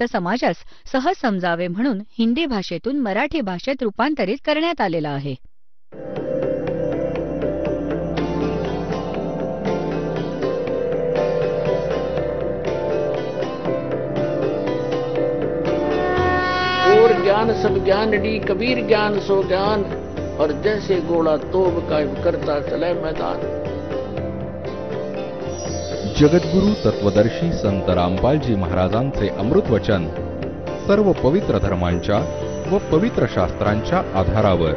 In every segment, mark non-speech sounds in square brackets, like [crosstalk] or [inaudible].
भक्त समाजास सहज समजावे म्हणून हिंदी भाषेतून मराठी भाषेत रूपांतरित करण्यात आलेला आहे ज्ञान सब ज्ञान डी कबीर ज्ञान सो ज्ञान और जैसे गोड़ा तोब का करता चले मैदान जगद्गुरु तत्वदर्शी संत रामपालजी महाराजांचे अमृत वचन सर्व पवित्र धर्मांच्या व पवित्र शास्त्रांच्या आधारावर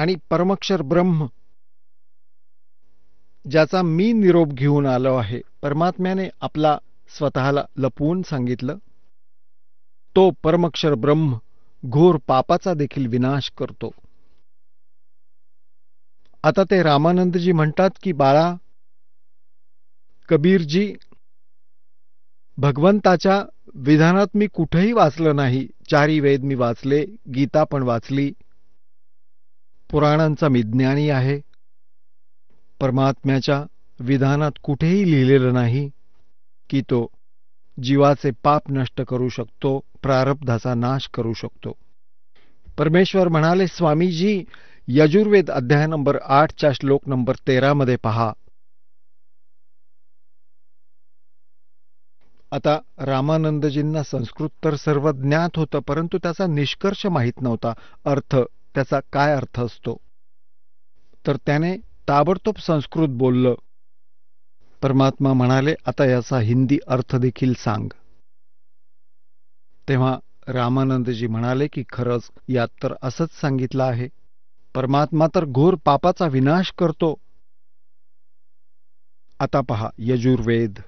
आणि परमक्षर ब्रह्म ज्याचा मी निरोप घेऊन आलो आहे परमात्म्याने आपला स्वतःला लपवून सांगितलं तो परमक्षर ब्रह्म घोर पापाचा देखील विनाश करतो आता ते रामानंदजी म्हणतात की बाळा कबीरजी भगवंताच्या विधानात मी कुठेही वाचलं नाही चारी वेद मी वाचले गीता पण वाचली पुराणांचा मी ज्ञानी आहे परमात्म्याच्या विधानात कुठेही लिहिलेलं नाही की तो जीवाचे पाप नष्ट करू शकतो प्रारब्धाचा नाश करू शकतो परमेश्वर म्हणाले स्वामीजी यजुर्वेद अध्याय नंबर आठच्या श्लोक नंबर तेरामध्ये पहा आता रामानंदजींना संस्कृत तर सर्व ज्ञात होतं परंतु त्याचा निष्कर्ष माहीत नव्हता अर्थ त्याचा काय अर्थ असतो तर त्याने ताबडतोब संस्कृत बोललं परमात्मा म्हणाले आता याचा हिंदी अर्थ देखील सांग तेव्हा रामानंदजी म्हणाले की खरंच यात तर असंच सांगितलं आहे परमात्मा तर घोर पापाचा विनाश करतो आता पहा यजुर्वेद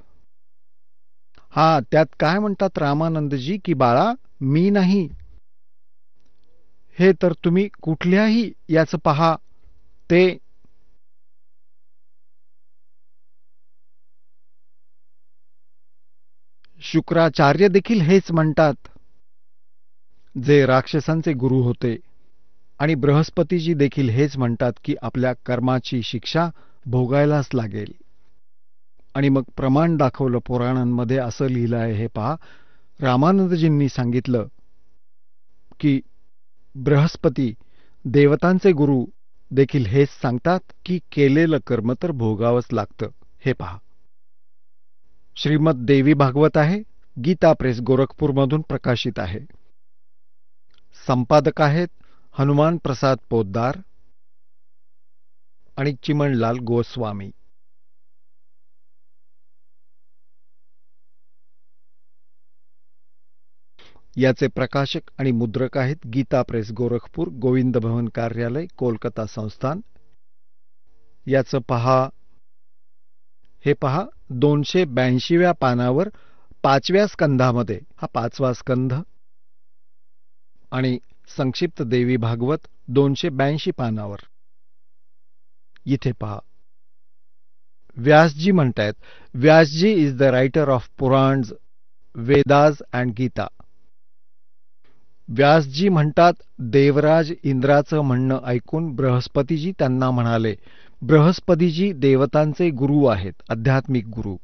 हा त्यात काय म्हणतात रामानंदजी की बाळा मी नाही हे तर तुम्ही कुठल्याही याच पहा ते शुक्राचार्य देखील हेच म्हणतात जे राक्षसांचे गुरु होते आणि बृहस्पतीजी देखील हेच म्हणतात की आपल्या कर्माची शिक्षा भोगायलाच लागेल आणि मग प्रमाण दाखवलं पुराणांमध्ये असं लिहिलं आहे हे पहा रामानंदजींनी सांगितलं की बृहस्पती देवतांचे गुरु देखील हेच सांगतात की केलेलं कर्म तर भोगावंच लागतं हे पहा श्रीमद देवी भागवत आहे गीता प्रेस गोरखपूरमधून प्रकाशित आहे संपादक आहेत हनुमान प्रसाद पोद्दार आणि चिमणलाल गोस्वामी याचे प्रकाशक आणि मुद्रक आहेत गीता प्रेस गोरखपूर गोविंद भवन कार्यालय कोलकाता संस्थान याचं पहा हे पहा दोनशे ब्याऐंशीव्या पानावर पाचव्या स्कंधामध्ये हा पाचवा स्कंध आणि संक्षिप्त देवी भागवत दोनशे ब्याऐंशी पानावर इथे पहा व्यासजी म्हणतायत Vyasji is the writer of Puranas Vedas and Gita Vyasji म्हणतात देवराज इंद्राचं म्हणणं ऐकून बृहस्पतीजी त्यांना म्हणाले बृहस्पतीजी देवतांचे गुरु आहेत आध्यात्मिक गुरु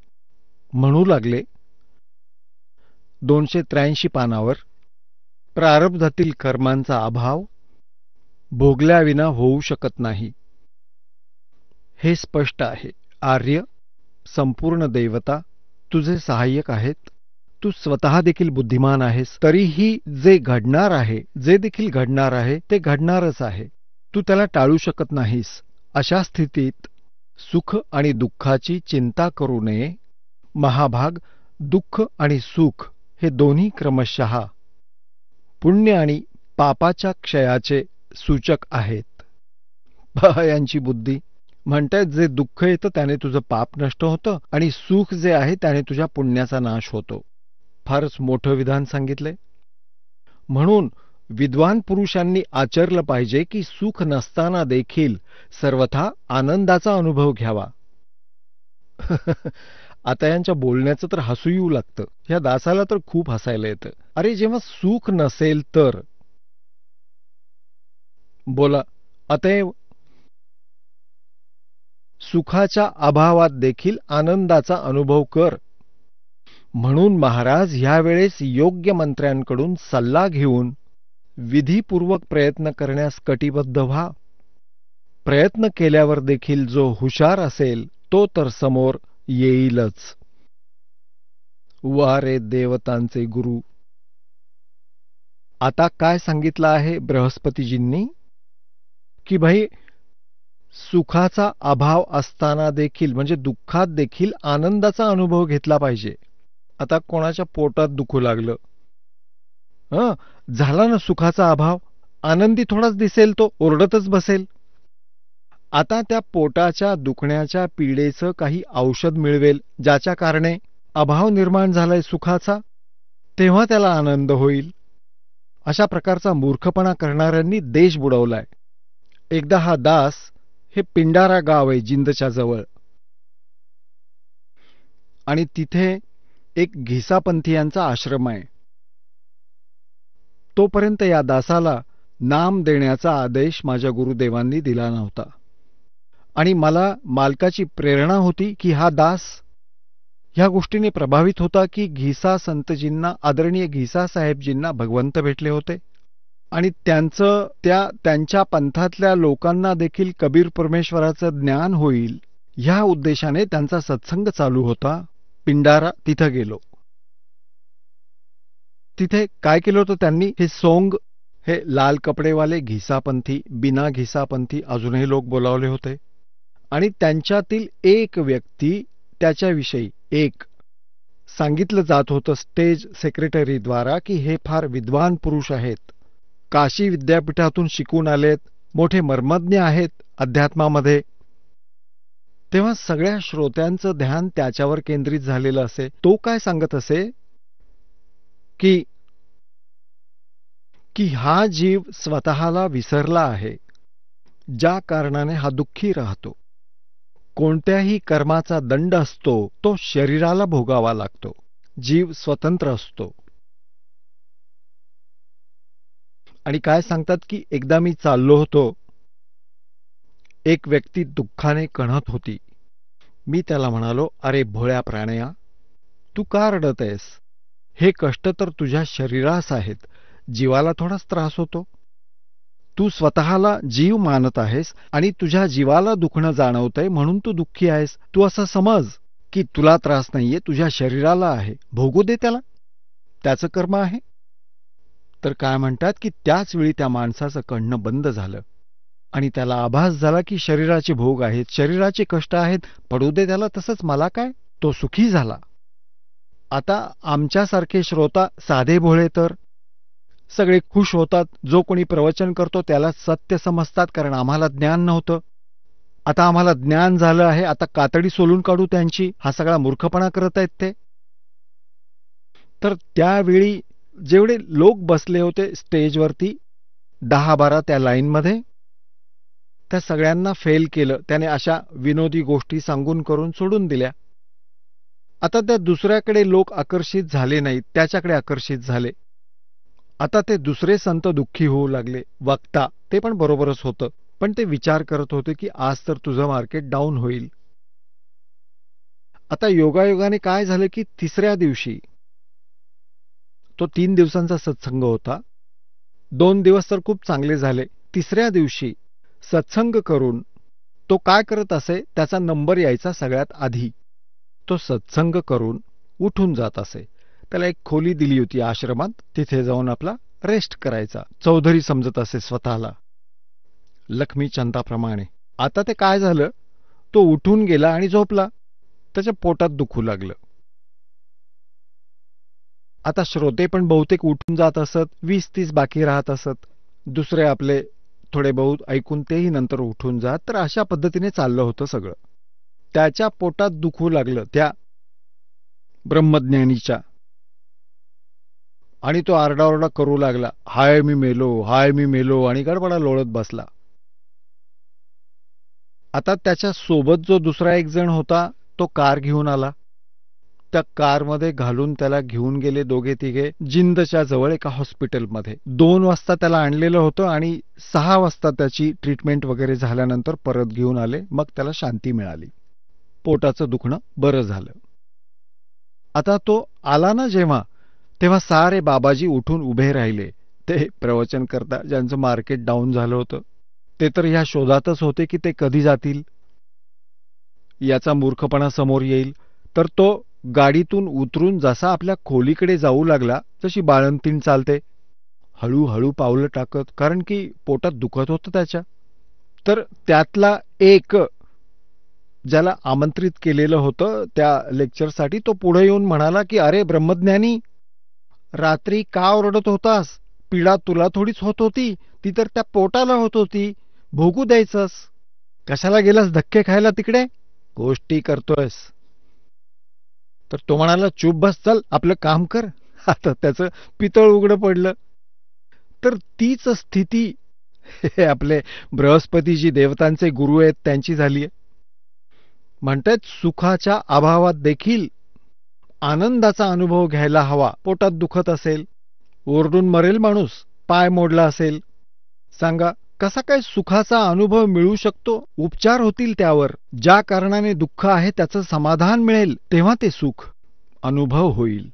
म्हणू लागले दोनशे त्र्याऐंशी पानावर प्रारब्धातील कर्मांचा अभाव भोगल्याविना होऊ शकत नाही हे स्पष्ट आहे आर्य संपूर्ण देवता तुझे सहाय्यक आहेत तू स्वतः देखील बुद्धिमान आहेस तरीही जे घडणार आहे जे देखील घडणार आहे ते घडणारच आहे तू त्याला टाळू शकत नाहीस अशा स्थितीत सुख आणि दुःखाची चिंता करू नये महाभाग दुःख आणि सुख हे दोन्ही क्रमशः पुण्य आणि पापाच्या क्षयाचे सूचक आहेत यांची बुद्धी म्हणतायत जे दुःख येतं त्याने तुझं पाप नष्ट होतं आणि सुख जे आहे त्याने तुझ्या पुण्याचा नाश होतो फारच मोठं विधान सांगितलंय म्हणून विद्वान पुरुषांनी आचरलं पाहिजे की सुख नसताना देखील सर्वथा आनंदाचा अनुभव घ्यावा [laughs] आता यांच्या बोलण्याचं तर हसू येऊ लागतं ह्या दासाला तर खूप हसायला येतं अरे जेव्हा सुख नसेल तर बोला आता सुखाच्या अभावात देखील आनंदाचा अनुभव कर म्हणून महाराज ह्यावेळेस योग्य मंत्र्यांकडून सल्ला घेऊन विधीपूर्वक प्रयत्न करण्यास कटिबद्ध व्हा प्रयत्न केल्यावर देखील जो हुशार असेल तो तर समोर येईलच वारे देवतांचे गुरु आता काय सांगितलं आहे बृहस्पतीजींनी की भाई सुखाचा अभाव असताना देखील म्हणजे दुःखात देखील आनंदाचा अनुभव घेतला पाहिजे आता कोणाच्या पोटात दुखू लागलं हं झाला ना सुखाचा अभाव आनंदी थोडाच दिसेल तो ओरडतच बसेल आता त्या पोटाच्या दुखण्याच्या पीडेचं काही औषध मिळवेल ज्याच्या कारणे अभाव निर्माण झालाय सुखाचा तेव्हा त्याला आनंद होईल अशा प्रकारचा मूर्खपणा करणाऱ्यांनी देश बुडवलाय एकदा हा दास हे पिंडारा गाव आहे जिंदच्या जवळ आणि तिथे एक घिसापंथीयांचा आश्रम आहे तोपर्यंत या दासाला नाम देण्याचा आदेश माझ्या गुरुदेवांनी दिला नव्हता आणि मला मालकाची प्रेरणा होती की हा दास ह्या गोष्टीने प्रभावित होता की घिसा संतजींना आदरणीय घिसा साहेबजींना भगवंत भेटले होते आणि त्यांचं त्या त्यांच्या पंथातल्या लोकांना देखील कबीर परमेश्वराचं ज्ञान होईल ह्या उद्देशाने त्यांचा सत्संग चालू होता पिंडारा तिथं गेलो तिथे काय केलं होतं त्यांनी हे सोंग हे लाल कपडेवाले घिसापंथी बिना घिसापंथी अजूनही लोक बोलावले होते आणि त्यांच्यातील एक व्यक्ती त्याच्याविषयी एक सांगितलं जात होतं स्टेज सेक्रेटरीद्वारा की हे फार विद्वान पुरुष आहेत काशी विद्यापीठातून शिकून आलेत मोठे मर्मज्ञ आहेत अध्यात्मामध्ये तेव्हा सगळ्या श्रोत्यांचं ध्यान त्याच्यावर केंद्रित झालेलं असे तो काय सांगत असे की की हा जीव स्वतःला विसरला आहे ज्या कारणाने हा दुःखी राहतो कोणत्याही कर्माचा दंड असतो तो शरीराला भोगावा लागतो जीव स्वतंत्र असतो आणि काय सांगतात की एकदा मी चाललो होतो एक व्यक्ती दुःखाने कणत होती मी त्याला म्हणालो अरे भोळ्या प्राण्या तू का रडत आहेस हे कष्ट तर तुझ्या शरीरास आहेत जीवाला थोडाच त्रास होतो तू स्वतःला जीव मानत आहेस आणि तुझ्या जीवाला दुखणं जाणवतंय म्हणून तू दुःखी आहेस तू असं समज की तुला त्रास नाहीये तुझ्या शरीराला आहे भोगू दे त्याला त्याचं कर्म आहे तर काय म्हणतात की त्याच वेळी त्या माणसाचं कणणं बंद झालं आणि त्याला आभास झाला की शरीराचे भोग आहेत शरीराचे कष्ट आहेत पडू दे त्याला तसंच मला काय तो सुखी झाला आता आमच्यासारखे श्रोता साधे भोळे तर सगळे खुश होतात जो कोणी प्रवचन करतो त्याला सत्य समजतात कारण आम्हाला ज्ञान नव्हतं आता आम्हाला ज्ञान झालं आहे आता कातडी सोलून काढू त्यांची हा सगळा मूर्खपणा करत आहेत ते तर त्यावेळी जेवढे लोक बसले होते स्टेजवरती दहा बारा त्या लाईनमध्ये त्या सगळ्यांना फेल केलं त्याने अशा विनोदी गोष्टी सांगून करून सोडून दिल्या आता त्या दुसऱ्याकडे लोक आकर्षित झाले नाहीत त्याच्याकडे आकर्षित झाले आता ते दुसरे संत दुःखी होऊ लागले वक्ता ते पण बरोबरच होतं पण ते विचार करत होते की आज तर तुझं मार्केट डाऊन होईल आता योगायोगाने काय झालं की तिसऱ्या दिवशी तो तीन दिवसांचा सत्संग होता दोन दिवस तर खूप चांगले झाले तिसऱ्या दिवशी सत्संग करून तो काय करत असे त्याचा नंबर यायचा सगळ्यात आधी तो सत्संग करून उठून जात असे त्याला एक खोली दिली होती आश्रमात तिथे जाऊन आपला रेस्ट करायचा चौधरी समजत असे स्वतःला लक्ष्मी चंदाप्रमाणे आता ते काय झालं तो उठून गेला आणि झोपला त्याच्या पोटात दुखू लागलं आता श्रोते पण बहुतेक उठून जात असत वीस तीस बाकी राहत असत दुसरे आपले थोडे बहुत ऐकून तेही नंतर उठून जात तर अशा पद्धतीने चाललं होतं सगळं त्याच्या पोटात दुखू लागलं त्या ब्रह्मज्ञानीच्या आणि तो आरडाओरडा करू लागला हाय मी मेलो हाय मी मेलो आणि गडबडा लोळत बसला आता त्याच्या सोबत जो दुसरा एक जण होता तो कार घेऊन आला त्या कारमध्ये घालून त्याला घेऊन गेले दोघे तिघे जिंदच्या जवळ एका हॉस्पिटलमध्ये दोन वाजता त्याला आणलेलं होतं आणि सहा वाजता त्याची ट्रीटमेंट वगैरे झाल्यानंतर परत घेऊन आले मग त्याला शांती मिळाली पोटाचं दुखणं बरं झालं आता तो आला ना जेव्हा तेव्हा सारे बाबाजी उठून उभे राहिले ते प्रवचन करता ज्यांचं मार्केट डाऊन झालं होतं ते तर ह्या शोधातच होते की ते कधी जातील याचा मूर्खपणा समोर येईल तर तो गाडीतून उतरून जसा आपल्या खोलीकडे जाऊ लागला तशी बाळंतीण चालते हळूहळू पावलं टाकत कारण की पोटात दुखत होतं त्याच्या तर त्यातला एक ज्याला आमंत्रित केलेलं होतं त्या लेक्चरसाठी तो पुढे येऊन म्हणाला की अरे ब्रह्मज्ञानी रात्री का ओरडत होतास पीडा तुला थोडीच होत होती ती तर त्या पोटाला होत होती भोगू द्यायचंस कशाला गेलास धक्के खायला तिकडे गोष्टी करतोयस तर तो म्हणाला चुप बस चल आपलं काम कर [laughs] आता त्याचं पितळ उघडं पडलं तर तीच स्थिती आपले बृहस्पती जी देवतांचे गुरु आहेत त्यांची झाली आहे म्हणतात सुखाच्या अभावात देखील आनंदाचा अनुभव घ्यायला हवा पोटात दुखत असेल ओरडून मरेल माणूस पाय मोडला असेल सांगा कसा काय सुखाचा अनुभव मिळू शकतो उपचार होतील त्यावर ज्या कारणाने दुःख आहे त्याचं समाधान मिळेल तेव्हा ते सुख अनुभव होईल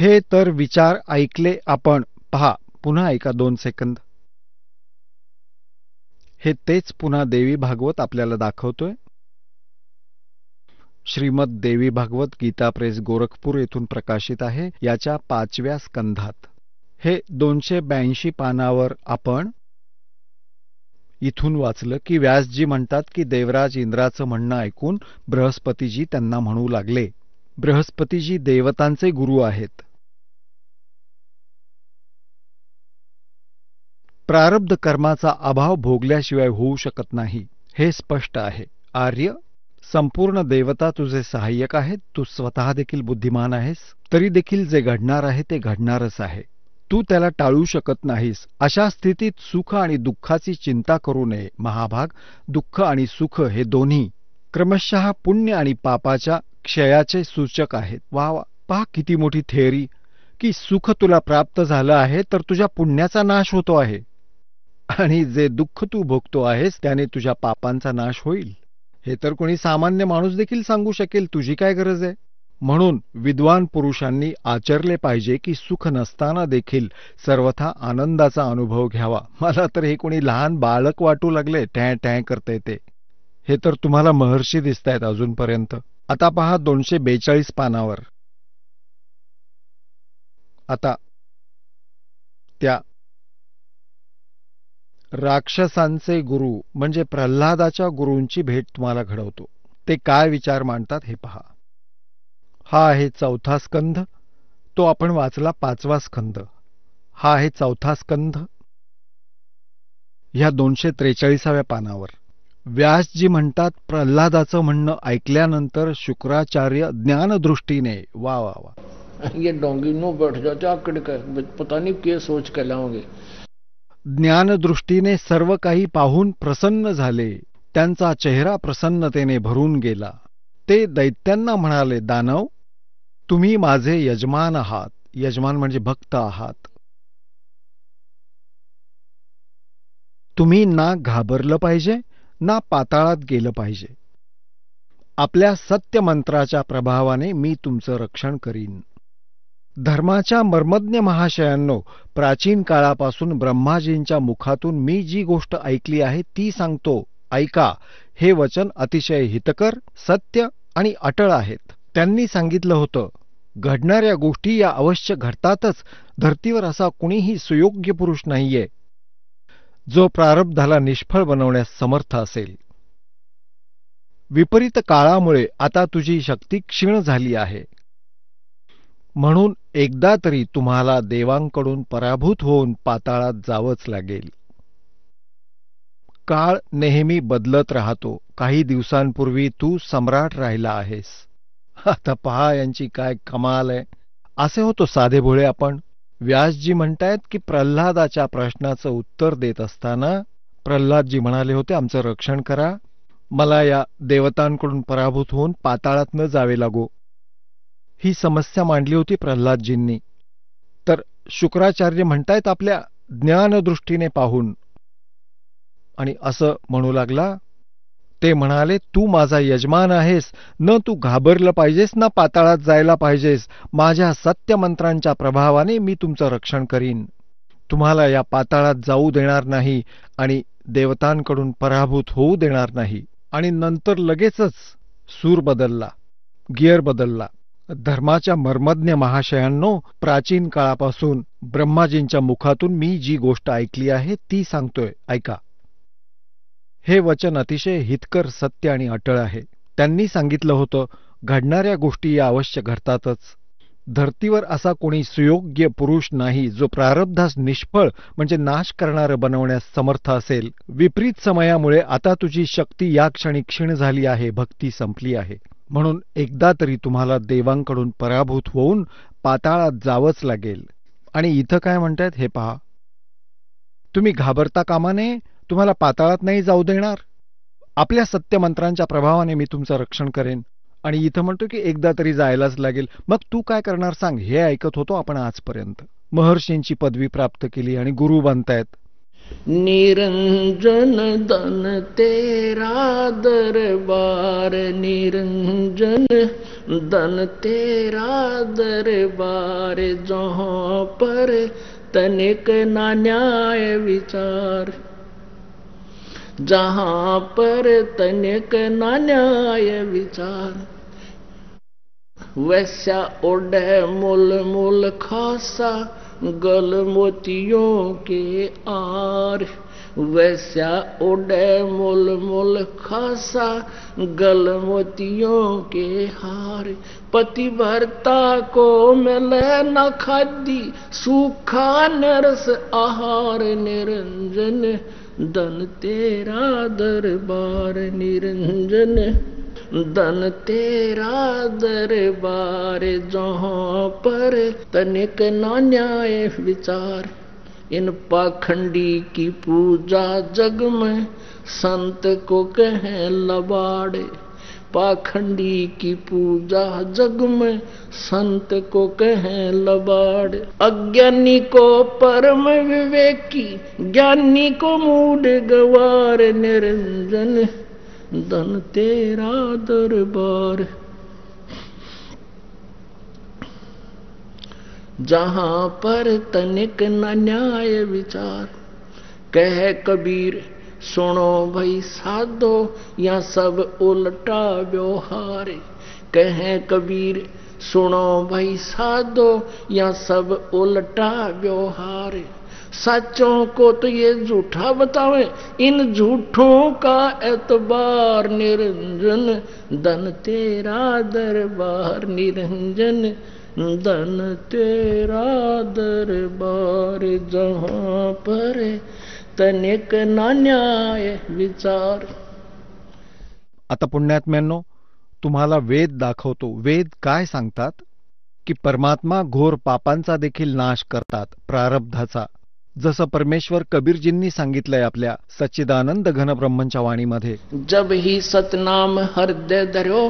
हे तर विचार ऐकले आपण पहा पुन्हा ऐका दोन सेकंद हे तेच पुन्हा देवी भागवत आपल्याला दाखवतोय श्रीमद देवी भागवत गीता प्रेस गोरखपूर येथून प्रकाशित आहे याच्या पाचव्या स्कंधात हे दोनशे ब्याऐंशी पानावर आपण इथून वाचलं की व्यासजी म्हणतात की देवराज इंद्राचं म्हणणं ऐकून बृहस्पतीजी त्यांना म्हणू लागले बृहस्पतीजी देवतांचे गुरु आहेत प्रारब्ध कर्माचा अभाव भोगल्याशिवाय होऊ शकत नाही हे स्पष्ट आहे आर्य संपूर्ण देवता तुझे सहाय्यक आहेत तू स्वतः देखील बुद्धिमान आहेस तरी देखील जे घडणार आहे ते घडणारच आहे तू त्याला टाळू शकत नाहीस अशा स्थितीत सुख आणि दुःखाची चिंता करू नये महाभाग दुःख आणि सुख हे दोन्ही क्रमशः पुण्य आणि पापाच्या क्षयाचे सूचक आहेत वा पहा किती मोठी थेअरी की सुख तुला प्राप्त झालं आहे तर तुझ्या पुण्याचा नाश होतो आहे आणि जे दुःख तू भोगतो आहेस त्याने तुझ्या पापांचा नाश होईल हे तर कोणी सामान्य माणूस देखील सांगू शकेल तुझी काय गरज आहे म्हणून विद्वान पुरुषांनी आचरले पाहिजे की सुख नसताना देखील सर्वथा आनंदाचा अनुभव घ्यावा मला तर हे कोणी लहान बाळक वाटू लागले टॅ टॅ करते ते हे तर तुम्हाला महर्षी दिसतायत अजूनपर्यंत आता पहा दोनशे बेचाळीस पानावर आता त्या राक्षसांचे गुरु म्हणजे प्रल्हादाच्या गुरूंची भेट तुम्हाला घडवतो ते काय विचार मांडतात हे पहा हा आहे चौथा स्कंध तो आपण वाचला पाचवा स्कंध हा आहे चौथा स्कंध ह्या दोनशे त्रेचाळीसाव्या पानावर व्यासजी म्हणतात प्रल्हादाचं म्हणणं ऐकल्यानंतर शुक्राचार्य ज्ञानदृष्टीने वा वा वा ये डोंगी नो बैठ जाते आकडे काय पता नाही के सोच केला होंगे ज्ञानदृष्टीने सर्व काही पाहून प्रसन्न झाले त्यांचा चेहरा प्रसन्नतेने भरून गेला ते दैत्यांना म्हणाले दानव तुम्ही माझे यजमान आहात यजमान म्हणजे भक्त आहात तुम्ही ना घाबरलं पाहिजे ना पाताळात गेलं पाहिजे आपल्या सत्य मंत्राच्या प्रभावाने मी तुमचं रक्षण करीन धर्माच्या मर्मज्ञ महाशयांनो प्राचीन काळापासून ब्रह्माजींच्या मुखातून मी जी गोष्ट ऐकली आहे ती सांगतो ऐका हे वचन अतिशय हितकर सत्य आणि अटळ आहेत त्यांनी सांगितलं होतं घडणाऱ्या गोष्टी या अवश्य घडतातच धर्तीवर असा कुणीही सुयोग्य पुरुष नाहीये जो प्रारब्धाला निष्फळ बनवण्यास समर्थ असेल विपरीत काळामुळे आता तुझी शक्ती क्षीण झाली आहे म्हणून एकदा तरी तुम्हाला देवांकडून पराभूत होऊन पाताळात जावंच लागेल काळ नेहमी बदलत राहतो काही दिवसांपूर्वी तू सम्राट राहिला आहेस आता पहा यांची काय कमाल आहे असे होतो साधे भोळे आपण व्यासजी म्हणतायत की प्रल्हादाच्या प्रश्नाचं उत्तर देत असताना प्रल्हादजी म्हणाले होते आमचं रक्षण करा मला या देवतांकडून पराभूत होऊन पाताळात न जावे लागो ही समस्या मांडली होती प्रल्हादजींनी तर शुक्राचार्य म्हणतायत आपल्या ज्ञानदृष्टीने पाहून आणि असं म्हणू लागला ते म्हणाले तू माझा यजमान आहेस न तू घाबरलं पाहिजेस ना पाताळात जायला पाहिजेस माझ्या सत्यमंत्रांच्या प्रभावाने मी तुमचं रक्षण करीन तुम्हाला या पाताळात जाऊ देणार नाही आणि देवतांकडून पराभूत होऊ देणार नाही आणि नंतर लगेचच सूर बदलला गिअर बदलला धर्माच्या मर्मज्ञ महाशयांनो प्राचीन काळापासून ब्रह्माजींच्या मुखातून मी जी गोष्ट ऐकली आहे ती सांगतोय ऐका हे वचन अतिशय हितकर सत्य आणि अटळ आहे त्यांनी सांगितलं होतं घडणाऱ्या गोष्टी या अवश्य घडतातच धर्तीवर असा कोणी सुयोग्य पुरुष नाही जो प्रारब्धास निष्फळ म्हणजे नाश करणारं बनवण्यास समर्थ असेल विपरीत समयामुळे आता तुझी शक्ती या क्षणी क्षीण झाली आहे भक्ती संपली आहे म्हणून एकदा तरी तुम्हाला देवांकडून पराभूत होऊन पाताळात जावंच लागेल आणि इथं काय म्हणतात हे पहा तुम्ही घाबरता कामा नये तुम्हाला पाताळात नाही जाऊ देणार आपल्या सत्यमंत्रांच्या प्रभावाने मी तुमचं रक्षण करेन आणि इथं म्हणतो की एकदा तरी जायलाच लागेल मग तू काय करणार सांग हे ऐकत होतो आपण आजपर्यंत महर्षींची पदवी प्राप्त केली आणि गुरु बनतायत निरंजन दन तेरा दरबार निरंजन दन तेरा दरबार जहां पर तनिक ना विचार जहां पर तनिक न्याय विचार वैसा ओढ़े मूल मूल खासा गल मोतियों के आर वैसा ओढ़े मूल मूल खासा गल मोतियों के हार पति भरता को मिले न खादी सूखा नरस आहार निरंजन दन तेरा दरबार निरंजन दन तेरा दरबार जहाँ पर तनिक ना न्याय विचार इन पाखंडी की पूजा जग में संत को कहें लबाड़े पाखंडी की पूजा जग में संत को कहें लबाड़ अज्ञानी को परम विवेकी ज्ञानी को मूड गवार निरंजन धन तेरा दरबार जहां पर तनिक न न्याय विचार कह कबीर सुनो भई साधो या सब उल्टा व्यवहार कहें कबीर सुनो भई साधो या सब उल्टा व्यवहार सचों को तो ये झूठा बतावे इन झूठों का एतबार निरंजन धन तेरा दरबार निरंजन धन तेरा दरबार जहाँ पर तनेक नान्याय विचार आता पुण्यात्म्यांनो तुम्हाला वेद दाखवतो वेद काय सांगतात की परमात्मा घोर पापांचा देखील नाश करतात प्रारब्धाचा जसं परमेश्वर कबीरजींनी सांगितलंय आपल्या सच्चिदानंद ब्रह्मांच्या वाणीमध्ये जब ही सतनाम हृदय धरो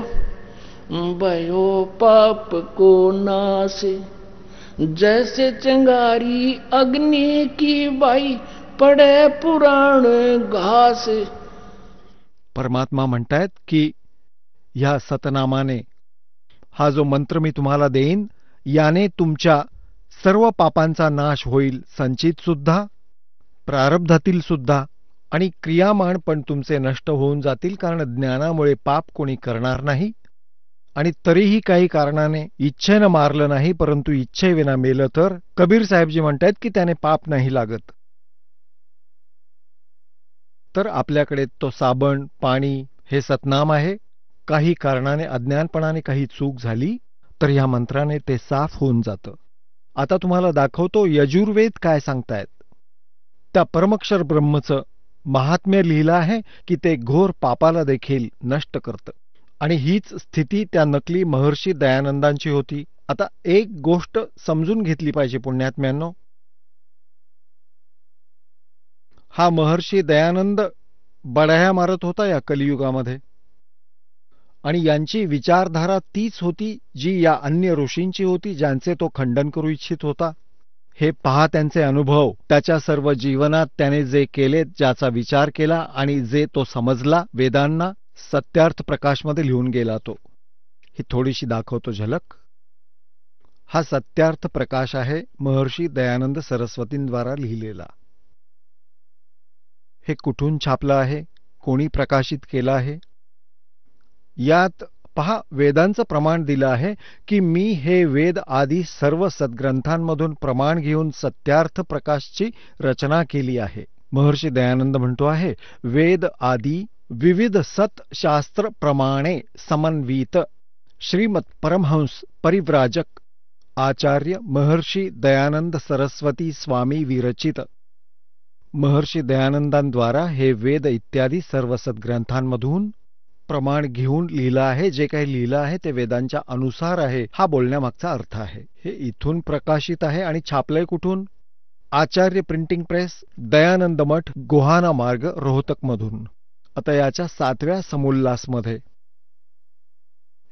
बयो पाप को नासे जैसे चंगारी अग्नि की बाई पड़े पुराण घास परमात्मा म्हणतायत की ह्या सतनामाने हा जो मंत्र मी तुम्हाला देईन याने तुमच्या सर्व पापांचा नाश होईल संचित सुद्धा प्रारब्धातील सुद्धा आणि क्रियामाण पण तुमचे नष्ट होऊन जातील कारण ज्ञानामुळे पाप कोणी करणार नाही आणि तरीही काही कारणाने इच्छेनं मारलं नाही परंतु इच्छेविना मेलं तर कबीर साहेबजी म्हणतायत की त्याने पाप नाही लागत तर आपल्याकडे तो साबण पाणी हे सतनाम आहे काही कारणाने अज्ञानपणाने काही चूक झाली तर ह्या मंत्राने ते साफ होऊन जातं आता तुम्हाला दाखवतो यजुर्वेद काय सांगतायत त्या परमक्षर ब्रह्मचं महात्म्य लिहिलं आहे की ते घोर पापाला देखील नष्ट करतं आणि हीच स्थिती त्या नकली महर्षी दयानंदांची होती आता एक गोष्ट समजून घेतली पाहिजे पुण्यात्म्यांनो हा महर्षी दयानंद बढाया मारत होता या कलियुगामध्ये आणि यांची विचारधारा तीच होती जी या अन्य ऋषींची होती ज्यांचे तो खंडन करू इच्छित होता हे पहा त्यांचे अनुभव त्याच्या सर्व जीवनात त्याने जे केले ज्याचा विचार केला आणि जे तो समजला वेदांना सत्यार्थ प्रकाशमध्ये लिहून गेला तो ही थोडीशी दाखवतो झलक हा सत्यार्थ प्रकाश आहे महर्षी दयानंद सरस्वतींद्वारा लिहिलेला हे कुठून छापलं आहे कोणी प्रकाशित केलं आहे यात पहा वेदांचं प्रमाण दिलं आहे की मी हे वेद आदी सर्व सद्ग्रंथांमधून प्रमाण घेऊन सत्यार्थ प्रकाशची रचना केली आहे महर्षी दयानंद म्हणतो आहे वेद आदी विविध सतशास्त्र प्रमाणे समन्वित श्रीमत परमहंस परिव्राजक आचार्य महर्षी दयानंद सरस्वती स्वामी विरचित महर्षी दयानंदांद्वारा हे वेद इत्यादी सर्व सद्ग्रंथांमधून प्रमाण घेऊन लिहिलं आहे जे काही लिहिलं आहे ते वेदांच्या अनुसार आहे हा बोलण्यामागचा अर्थ आहे हे इथून प्रकाशित आहे आणि छापलंय कुठून आचार्य प्रिंटिंग प्रेस दयानंद मठ गोहाना मार्ग रोहतक मधून आता याच्या सातव्या समुल्लासमध्ये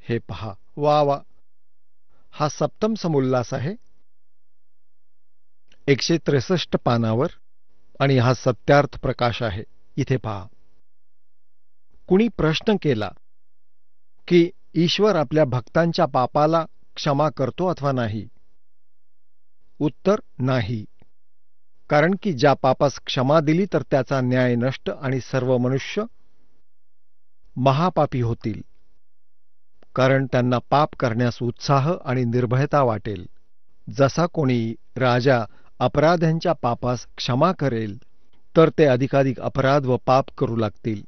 हे पहा वा वा हा सप्तम समुल्लास आहे एकशे त्रेसष्ट पानावर आणि हा सत्यार्थ प्रकाश आहे इथे पहा कुणी प्रश्न केला की ईश्वर आपल्या भक्तांच्या पापाला क्षमा करतो अथवा नाही उत्तर नाही कारण की ज्या पापास क्षमा दिली तर त्याचा न्याय नष्ट आणि सर्व मनुष्य महापापी होतील कारण त्यांना पाप करण्यास उत्साह आणि निर्भयता वाटेल जसा कोणी राजा अपराध्यांच्या पापास क्षमा करेल तर ते अधिकाधिक अपराध व पाप करू लागतील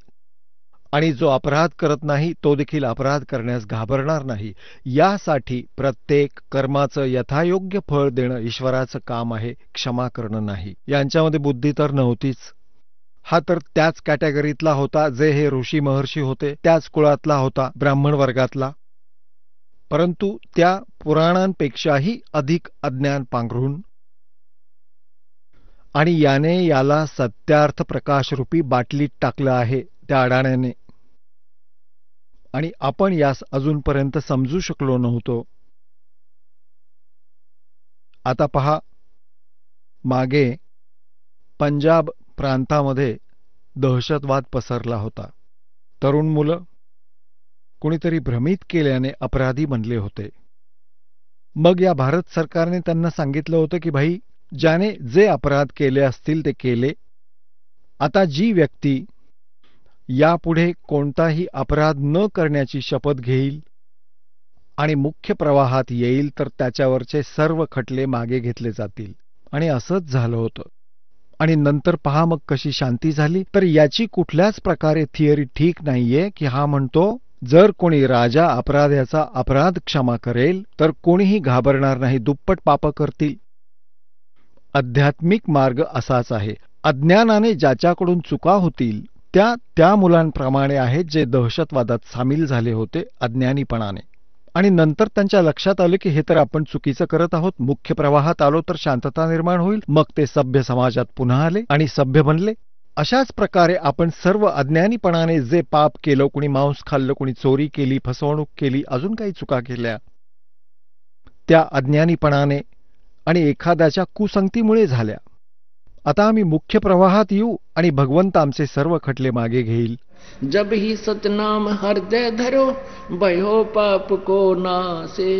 आणि जो अपराध करत नाही तो देखील अपराध करण्यास घाबरणार नाही यासाठी प्रत्येक कर्माचं यथायोग्य फळ देणं ईश्वराचं काम आहे क्षमा करणं नाही यांच्यामध्ये बुद्धी तर नव्हतीच हा तर त्याच कॅटेगरीतला होता जे हे ऋषी महर्षी होते त्याच कुळातला होता ब्राह्मण वर्गातला परंतु त्या पुराणांपेक्षाही अधिक अज्ञान पांघरून आणि याने याला सत्यार्थ प्रकाशरूपी बाटलीत टाकलं आहे त्या अडाण्याने आणि आपण यास अजूनपर्यंत समजू शकलो नव्हतो आता पहा मागे पंजाब प्रांतामध्ये दहशतवाद पसरला होता तरुण मुलं कुणीतरी भ्रमित केल्याने अपराधी बनले होते मग या भारत सरकारने त्यांना सांगितलं होतं की भाई ज्याने जे अपराध केले असतील ते केले आता जी व्यक्ती यापुढे कोणताही अपराध न करण्याची शपथ घेईल आणि मुख्य प्रवाहात येईल तर त्याच्यावरचे सर्व खटले मागे घेतले जातील आणि असंच झालं होतं आणि नंतर पहा मग कशी शांती झाली तर याची कुठल्याच प्रकारे थिअरी ठीक नाहीये की हा म्हणतो जर कोणी राजा अपराध्याचा अपराध क्षमा करेल तर कोणीही घाबरणार नाही दुप्पट पाप करतील आध्यात्मिक मार्ग असाच आहे अज्ञानाने ज्याच्याकडून चुका होतील त्या त्या मुलांप्रमाणे आहेत जे दहशतवादात सामील झाले होते अज्ञानीपणाने आणि नंतर त्यांच्या लक्षात आलं की हे तर आपण चुकीचं करत आहोत मुख्य प्रवाहात आलो तर शांतता निर्माण होईल मग ते सभ्य समाजात पुन्हा आले आणि सभ्य बनले अशाच प्रकारे आपण सर्व अज्ञानीपणाने जे पाप केलं कुणी मांस खाल्लं कुणी चोरी केली फसवणूक केली अजून काही चुका केल्या त्या अज्ञानीपणाने आणि एखाद्याच्या कुसंगतीमुळे झाल्या आता आम्ही मुख्य प्रवाहात येऊ आणि भगवंत आमचे सर्व खटले मागे घेईल जब ही सतनाम हृदय धरो भयो पाप को नासे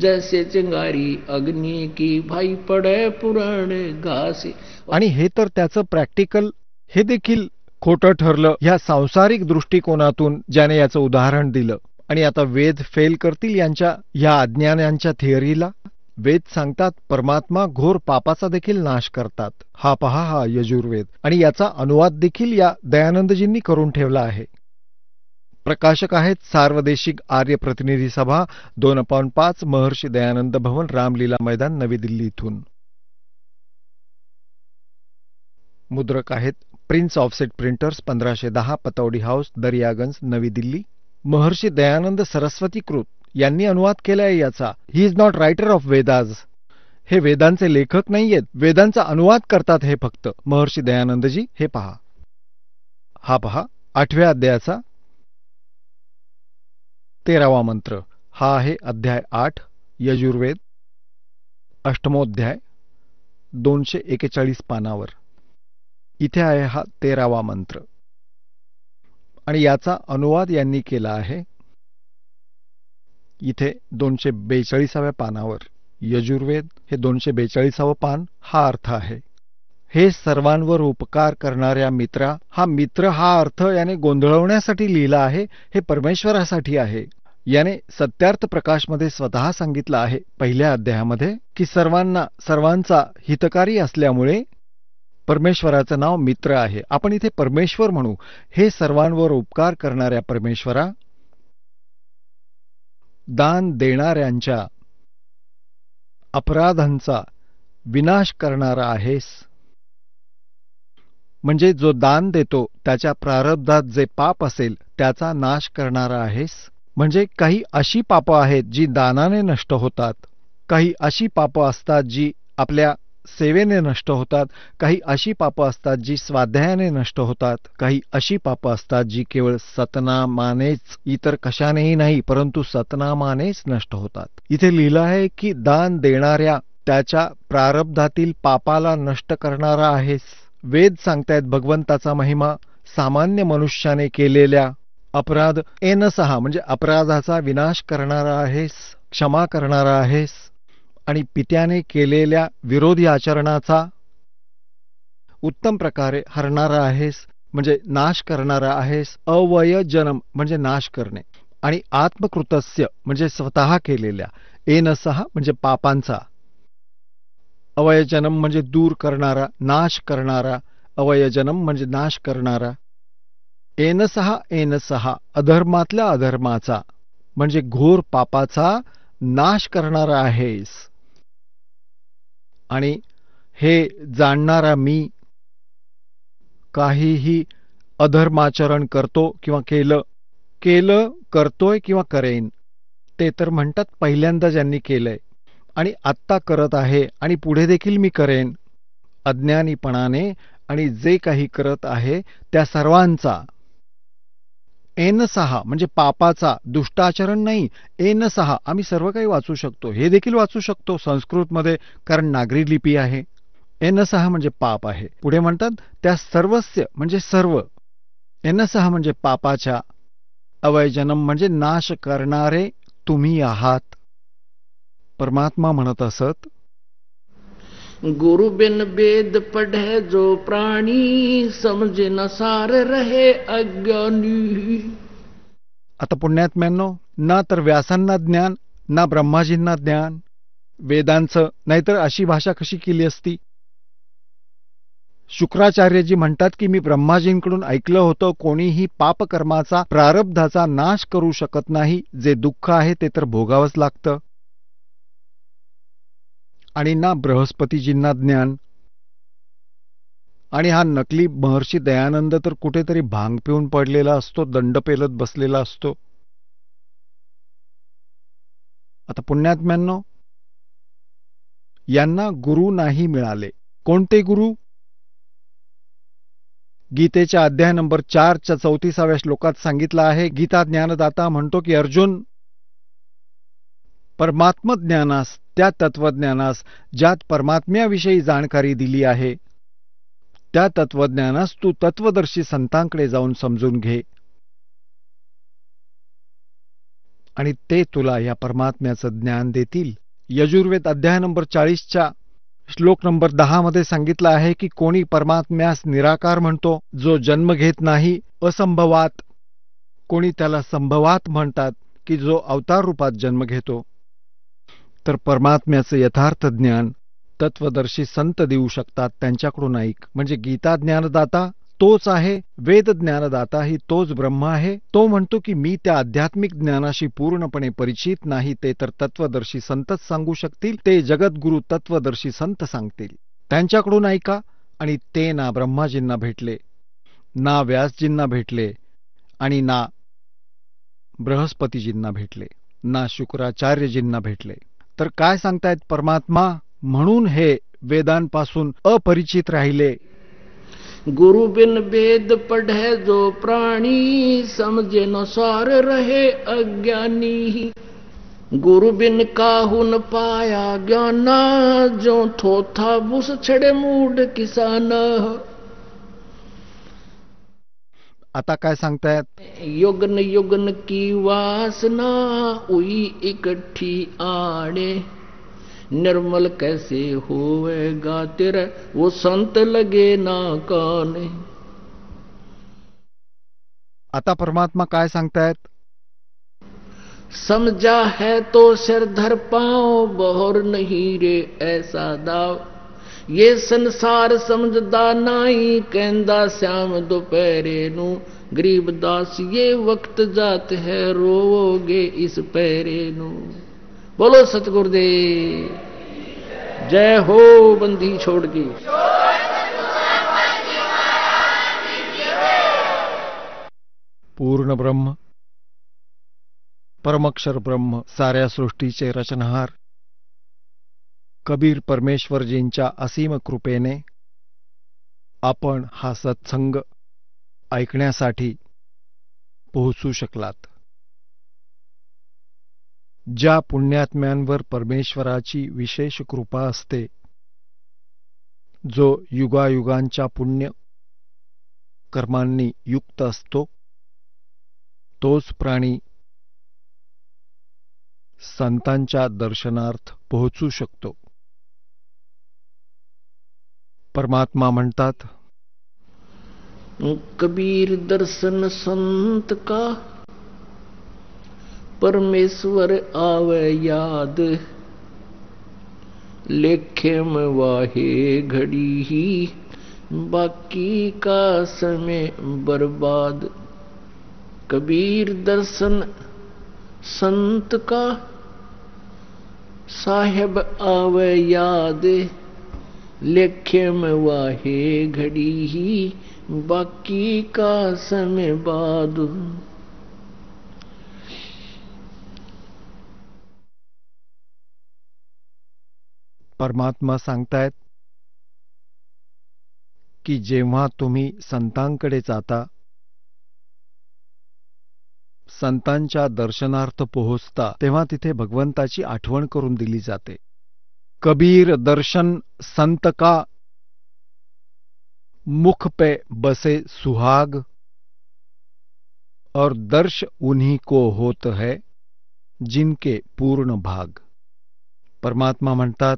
जैसे चिंगारी अग्नि की भाई पडे पुराण घासे आणि हे तर त्याचं प्रॅक्टिकल हे देखील खोटं ठरलं या सांसारिक दृष्टिकोनातून ज्याने याचं उदाहरण दिलं आणि आता वेद फेल करतील यांच्या या अज्ञानांच्या थिअरीला वेद सांगतात परमात्मा घोर पापाचा देखील नाश करतात हा पहा हा यजुर्वेद आणि याचा अनुवाद देखील या दयानंदजींनी करून ठेवला आहे प्रकाशक आहेत सार्वदेशिक आर्य प्रतिनिधी सभा दोन अपॉन पाच महर्षी दयानंद भवन रामलीला मैदान नवी दिल्ली इथून मुद्रक आहेत प्रिन्स ऑफसेट प्रिंटर्स पंधराशे दहा पतौडी हाऊस दर्यागंज नवी दिल्ली महर्षी दयानंद सरस्वतीकृत यांनी अनुवाद केलाय याचा he is not writer of Vedas हे वेदांचे लेखक नाहीयेत वेदांचा अनुवाद करतात हे फक्त महर्षी दयानंदजी हे पहा हा पहा आठव्या अध्यायाचा तेरावा मंत्र हा आहे अध्याय आठ यजुर्वेद अष्टमोध्याय दोनशे एकेचाळीस पानावर इथे आहे हा तेरावा मंत्र आणि याचा अनुवाद यांनी केला आहे इथे दोनशे बेचाळीसाव्या पानावर यजुर्वेद हे दोनशे बेचाळीसावं पान हा अर्थ आहे हे सर्वांवर उपकार करणाऱ्या मित्रा हा मित्र हा अर्थ याने गोंधळवण्यासाठी लिहिला आहे हे परमेश्वरासाठी आहे याने सत्यार्थ प्रकाशमध्ये स्वतः सांगितलं आहे पहिल्या अध्यायामध्ये की सर्वांना सर्वांचा हितकारी असल्यामुळे परमेश्वराचं नाव मित्र आहे आपण इथे परमेश्वर म्हणू हे सर्वांवर उपकार करणाऱ्या परमेश्वरा दान देणाऱ्यांच्या अपराधांचा विनाश करणारा आहेस म्हणजे जो दान देतो त्याच्या प्रारब्धात जे पाप असेल त्याचा नाश करणारा आहेस म्हणजे काही अशी पापं आहेत जी दानाने नष्ट होतात काही अशी पापं असतात जी आपल्या सेवेने नष्ट होतात काही अशी पापं असतात जी स्वाध्यायाने नष्ट होतात काही अशी पापं असतात जी केवळ सतनामानेच इतर कशानेही नाही परंतु सतनामानेच नष्ट होतात इथे लिहिलं आहे की दान देणाऱ्या त्याच्या प्रारब्धातील पापाला नष्ट करणारा आहेस वेद सांगतायत भगवंताचा महिमा सामान्य मनुष्याने केलेल्या अपराध एन सहा म्हणजे अपराधाचा विनाश करणारा आहेस क्षमा करणारा आहेस आणि पित्याने केलेल्या विरोधी आचरणाचा उत्तम प्रकारे हरणारा आहेस म्हणजे नाश करणारा आहेस अवयजनम म्हणजे नाश करणे आणि आत्मकृतस्य म्हणजे स्वतः केलेल्या एनसहा म्हणजे पापांचा अवयजनम म्हणजे दूर करणारा नाश करणारा अवयजनम म्हणजे नाश करणारा एनसहा एनसहा अधर्मातल्या अधर्माचा म्हणजे घोर पापाचा नाश करणारा आहेस आणि हे जाणणारा मी काहीही अधर्माचरण करतो किंवा केलं केलं करतोय किंवा करेन ते तर म्हणतात पहिल्यांदा ज्यांनी केलंय आणि आत्ता करत आहे आणि पुढे देखील मी करेन अज्ञानीपणाने आणि जे काही करत आहे त्या सर्वांचा एन सहा म्हणजे पापाचा दुष्टाचरण नाही एन सहा आम्ही सर्व काही वाचू शकतो हे देखील वाचू शकतो संस्कृतमध्ये कारण नागरी लिपी आहे एन सहा म्हणजे पाप आहे पुढे म्हणतात त्या सर्वस्य म्हणजे सर्व एन सहा म्हणजे पापाच्या अवयजनम म्हणजे नाश करणारे तुम्ही आहात परमात्मा म्हणत असत गुरु बिन वेद पढ़े जो प्राणी समजे न सार रहे अज्ञानी आता पुण्यात्म्यांनो ना तर व्यासांना ज्ञान ना ब्रह्माजींना ज्ञान वेदांचं नाहीतर अशी भाषा कशी केली असती शुक्राचार्यजी म्हणतात की मी ब्रह्माजींकडून ऐकलं होतं कोणीही पापकर्माचा प्रारब्धाचा नाश करू शकत नाही जे दुःख आहे ते तर भोगावंच लागतं आणि ना बृहस्पतीजींना ज्ञान आणि हा नकली महर्षी दयानंद तर कुठेतरी भांग पिऊन पडलेला असतो दंड पेलत बसलेला असतो आता पुण्यात्म्यांनो यांना गुरु नाही मिळाले कोणते गुरु गीतेच्या अध्याय नंबर चारच्या चौतीसाव्या श्लोकात सांगितलं आहे गीता ज्ञानदाता म्हणतो की अर्जुन परमात्मज्ञानास त्या तत्वज्ञानास ज्यात परमात्म्याविषयी जाणकारी दिली आहे त्या तत्वज्ञानास तू तत्वदर्शी संतांकडे जाऊन समजून घे आणि ते तुला या परमात्म्याचं ज्ञान देतील यजुर्वेद अध्याय नंबर चाळीसच्या श्लोक नंबर दहा मध्ये सांगितलं आहे की कोणी परमात्म्यास निराकार म्हणतो जो जन्म घेत नाही असंभवात कोणी त्याला संभवात म्हणतात की जो अवतार रूपात जन्म घेतो तर परमात्म्याचं यथार्थ ज्ञान तत्वदर्शी संत देऊ शकतात त्यांच्याकडून ऐक म्हणजे गीता ज्ञानदाता तोच आहे वेद ज्ञानदाता ही तोच ब्रह्म आहे तो म्हणतो की मी त्या आध्यात्मिक ज्ञानाशी पूर्णपणे परिचित नाही ते तर तत्वदर्शी संतच सांगू शकतील ते जगद्गुरु तत्वदर्शी संत सांगतील त्यांच्याकडून ऐका आणि ते ना ब्रह्माजींना भेटले ना व्यासजींना भेटले आणि ना बृहस्पतीजींना भेटले ना शुक्राचार्यजींना भेटले तर काय सांगतायत परमात्मा म्हणून हे वेदांपासून अपरिचित राहिले गुरु बिन वेद पढे जो प्राणी समझे रहे अज्ञानी गुरु बिन काहून पाया ज्ञाना जो थोथा बुस छड़े मूड किसाना आता काय सांगतायत योगन योगन की वासना उई इकट्ठी आणे निर्मल कैसे होएगा तेरा वो संत लगे ना काने आता परमात्मा काय सांगतायत समझा है तो सिर धर पाओ बहुर नहीं रे ऐसा दाव ये ਸੰਸਾਰ ਸਮਝਦਾ ਨਹੀਂ ਕਹਿੰਦਾ ਸਿਆਮ ਦੁਪਹਿਰੇ ਨੂੰ ਗਰੀਬ ਦਾਸ ਇਹ ਵਕਤ ਜਾਤ ਹੈ ਰੋਵੋਗੇ ਇਸ ਪਹਿਰੇ ਨੂੰ ਬੋਲੋ ਸਤਗੁਰ ਦੇ ਜੈ ਹੋ ਬੰਦੀ ਛੋੜ ਗਈ पूर्ण ब्रह्म परमक्षर ब्रह्म साऱ्या सृष्टीचे रचनहार कबीर परमेश्वरजींच्या असीम कृपेने आपण हा सत्संग ऐकण्यासाठी पोहोचू शकलात ज्या पुण्यात्म्यांवर परमेश्वराची विशेष कृपा असते जो युगायुगांच्या पुण्य कर्मांनी युक्त असतो तोच प्राणी संतांच्या दर्शनार्थ पोहोचू शकतो परमात्मा म्हणतात कबीर दर्शन संत का परमेश्वर आवे याद लेखे में वाहे घड़ी ही बाकी का समय बर्बाद कबीर दर्शन संत का साहेब आवे याद लेख्यम वाहे घडी ही बाकी का समय बाद परमात्मा सांगतायत की जेव्हा तुम्ही संतांकडे जाता संतांच्या दर्शनार्थ पोहोचता तेव्हा तिथे भगवंताची आठवण करून दिली जाते कबीर दर्शन संत का मुख पे बसे सुहाग और दर्श उन्हीं को होत है जिनके पूर्ण भाग परमात्मा मनता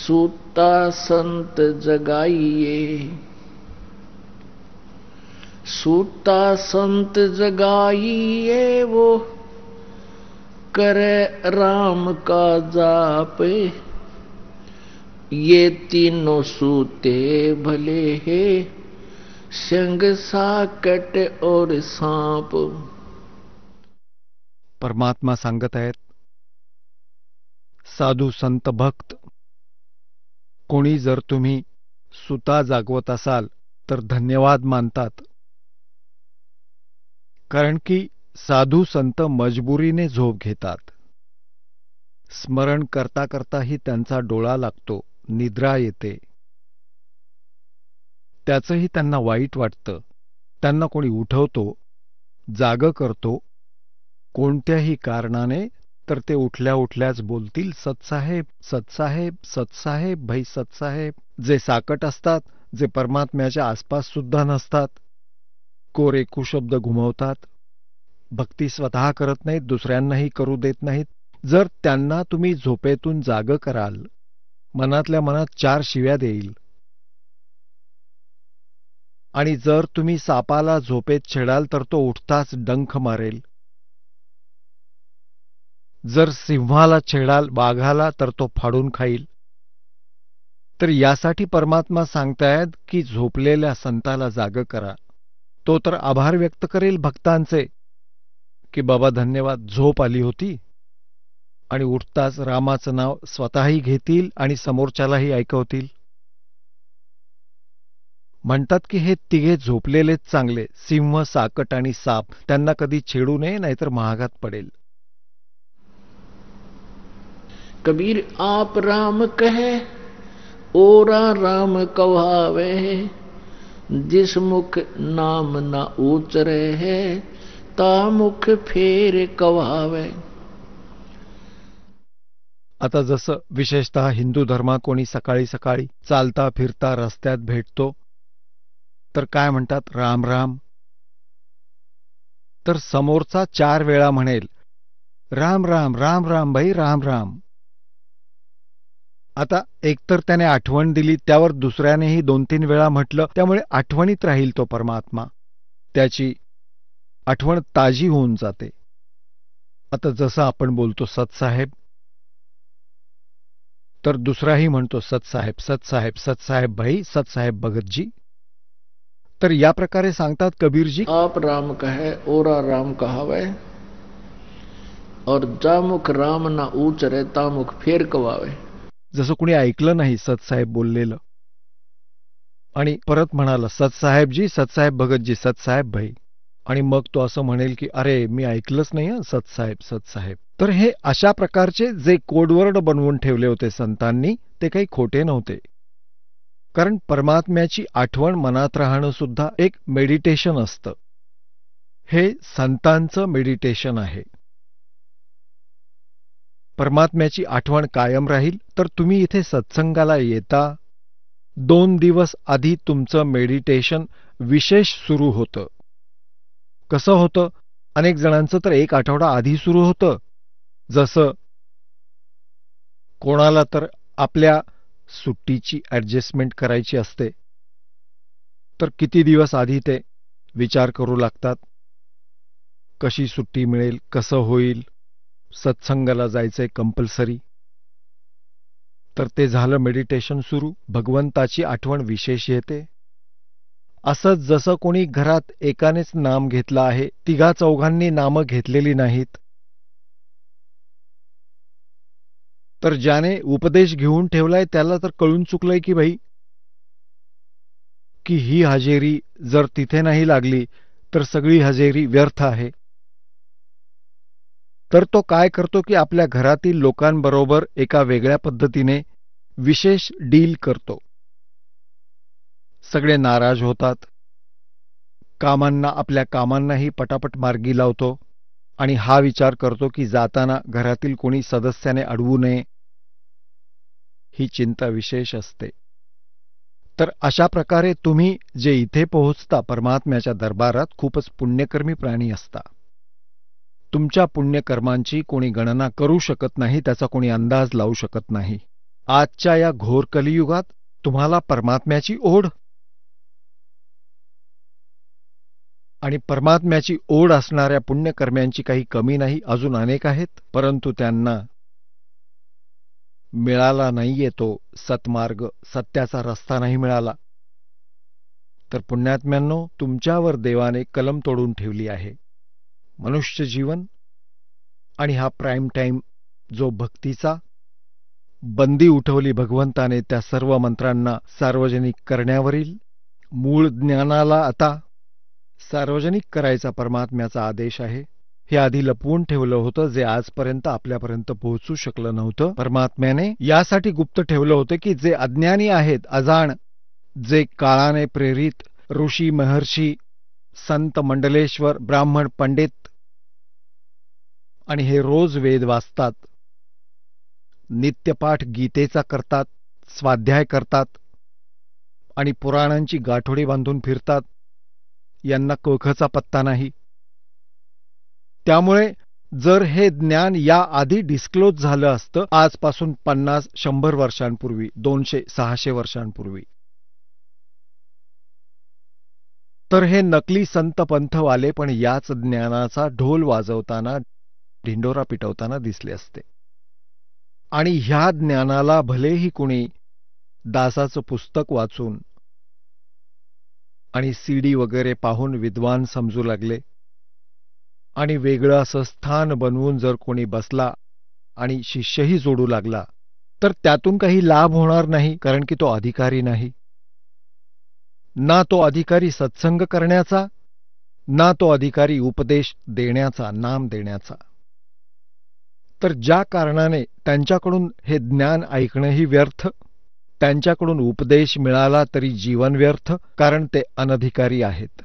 सूता संत जगाइए सूता संत जगाइए वो करे राम का जाप ये तीनों सूते भले है संग साकट और सांप परमात्मा संगत है साधु संत भक्त कोणी जर तुम्ही सुता जागवत असाल तर धन्यवाद मानतात कारण की साधू संत मजबुरीने झोप घेतात स्मरण करता करताही त्यांचा डोळा लागतो निद्रा येते त्याचंही त्यांना वाईट वाटतं त्यांना कोणी उठवतो जाग करतो कोणत्याही कारणाने तर ते उठल्या उठल्याच बोलतील सत्साहेब सत्साहेब सत्साहेब भाई सत्साहेब जे साकट असतात जे परमात्म्याच्या आसपास सुद्धा नसतात कोरे कुशब्द घुमवतात भक्ती स्वतः करत नाहीत दुसऱ्यांनाही करू देत नाहीत जर त्यांना तुम्ही झोपेतून जाग कराल मनातल्या मनात चार शिव्या देईल आणि जर तुम्ही सापाला झोपेत छेडाल तर तो उठताच डंख मारेल जर सिंहाला छेडाल बाघाला तर तो फाडून खाईल तर यासाठी परमात्मा सांगतायत की झोपलेल्या संताला जाग करा तो तर आभार व्यक्त करेल भक्तांचे की बाबा धन्यवाद झोप आली होती आणि उठताच रामाचं नाव स्वतःही घेतील आणि समोरच्यालाही ऐकवतील म्हणतात की हे तिघे झोपलेलेच चांगले सिंह साकट आणि साप त्यांना कधी छेडू नये नाहीतर महागात पडेल कबीर आप राम कहे ओरा राम कवावे जिस मुख नाम ना उचरे है ता मुख फेर कवावे आता जसं विशेषतः हिंदू धर्म कोणी सकाळी सकाळी चालता फिरता रस्त्यात भेटतो तर काय म्हणतात राम राम तर समोरचा चार वेळा म्हणेल राम राम राम राम भाई राम राम आता एकतर त्याने आठवण दिली त्यावर दुसऱ्यानेही दोन तीन वेळा म्हटलं त्यामुळे आठवणीत राहील तो परमात्मा त्याची आठवण ताजी होऊन जाते आता जसं आपण बोलतो सतसाहेब तर दुसराही म्हणतो सतसाहेब सतसाहेब सतसाहेब भाई सतसाहेब भगतजी तर या प्रकारे सांगतात कबीरजी आप राम कहे ओरा राम कहावय और जामुख राम ना उचरे तामुख फेर कवावे जसं कुणी ऐकलं नाही सतसाहेब बोललेलं आणि परत म्हणाला सतसाहेबजी सतसाहेब भगतजी सतसाहेब भाई आणि मग तो असं म्हणेल की अरे मी ऐकलंच नाही सतसाहेब सतसाहेब तर हे अशा प्रकारचे जे कोडवर्ड बनवून ठेवले होते संतांनी ते काही खोटे नव्हते कारण परमात्म्याची आठवण मनात राहणं सुद्धा एक मेडिटेशन असतं हे संतांचं मेडिटेशन आहे परमात्म्याची आठवण कायम राहील तर तुम्ही इथे सत्संगाला येता दोन दिवस आधी तुमचं मेडिटेशन विशेष सुरू होतं कसं होतं अनेक जणांचं तर एक आठवडा आधी सुरू होतं जसं कोणाला तर आपल्या सुट्टीची ॲडजस्टमेंट करायची असते तर किती दिवस आधी ते विचार करू लागतात कशी सुट्टी मिळेल कसं होईल सत्संगाला जायचंय कंपल्सरी तर ते झालं मेडिटेशन सुरू भगवंताची आठवण विशेष येते असं जसं कोणी घरात एकानेच नाम घेतलं आहे तिघा चौघांनी नामं घेतलेली नाहीत तर ज्याने उपदेश घेऊन ठेवलाय त्याला तर कळून चुकलंय की भाई की ही हजेरी जर तिथे नाही लागली तर सगळी हजेरी व्यर्थ आहे तर तो काय करतो की आपल्या घरातील लोकांबरोबर एका वेगळ्या पद्धतीने विशेष डील करतो सगळे नाराज होतात कामांना आपल्या कामांनाही पटापट मार्गी लावतो आणि हा विचार करतो की जाताना घरातील कोणी सदस्याने अडवू नये ही चिंता विशेष असते तर अशा प्रकारे तुम्ही जे इथे पोहोचता परमात्म्याच्या दरबारात खूपच पुण्यकर्मी प्राणी असता तुमच्या पुण्यकर्मांची कोणी गणना करू शकत नाही त्याचा कोणी अंदाज लावू शकत नाही आजच्या या घोर कलियुगात तुम्हाला परमात्म्याची ओढ आणि परमात्म्याची ओढ असणाऱ्या पुण्यकर्म्यांची काही कमी नाही अजून अनेक आहेत परंतु त्यांना मिळाला नाहीये तो सतमार्ग सत्याचा रस्ता नाही मिळाला तर पुण्यात्म्यांनो तुमच्यावर देवाने कलम तोडून ठेवली आहे मनुष्य जीवन आणि हा प्राईम टाईम जो भक्तीचा बंदी उठवली भगवंताने त्या सर्व मंत्रांना सार्वजनिक करण्यावरील मूळ ज्ञानाला आता सार्वजनिक करायचा परमात्म्याचा आदेश आहे हे आधी लपवून ठेवलं होतं जे आजपर्यंत आपल्यापर्यंत पोहोचू शकलं नव्हतं परमात्म्याने यासाठी गुप्त ठेवलं होतं की जे अज्ञानी आहेत अजाण जे काळाने प्रेरित ऋषी महर्षी संत मंडलेश्वर ब्राह्मण पंडित आणि हे रोज वेद वाचतात नित्यपाठ गीतेचा करतात स्वाध्याय करतात आणि पुराणांची गाठोडी बांधून फिरतात यांना कोखचा पत्ता नाही त्यामुळे जर हे ज्ञान या आधी डिस्क्लोज झालं असतं आजपासून पन्नास शंभर वर्षांपूर्वी दोनशे सहाशे वर्षांपूर्वी तर हे नकली संत पंथवाले पण याच ज्ञानाचा ढोल वाजवताना ढिंडोरा पिटवताना दिसले असते आणि ह्या ज्ञानाला भलेही कुणी दासाचं पुस्तक वाचून आणि सीडी वगैरे पाहून विद्वान समजू लागले आणि वेगळं असं स्थान बनवून जर कोणी बसला आणि शिष्यही जोडू लागला तर त्यातून काही लाभ होणार नाही कारण की तो अधिकारी नाही ना तो अधिकारी सत्संग करण्याचा ना तो अधिकारी उपदेश देण्याचा नाम देण्याचा तर ज्या कारणाने त्यांच्याकडून हे ज्ञान ऐकणंही व्यर्थ त्यांच्याकडून उपदेश मिळाला तरी जीवन व्यर्थ कारण ते अनधिकारी आहेत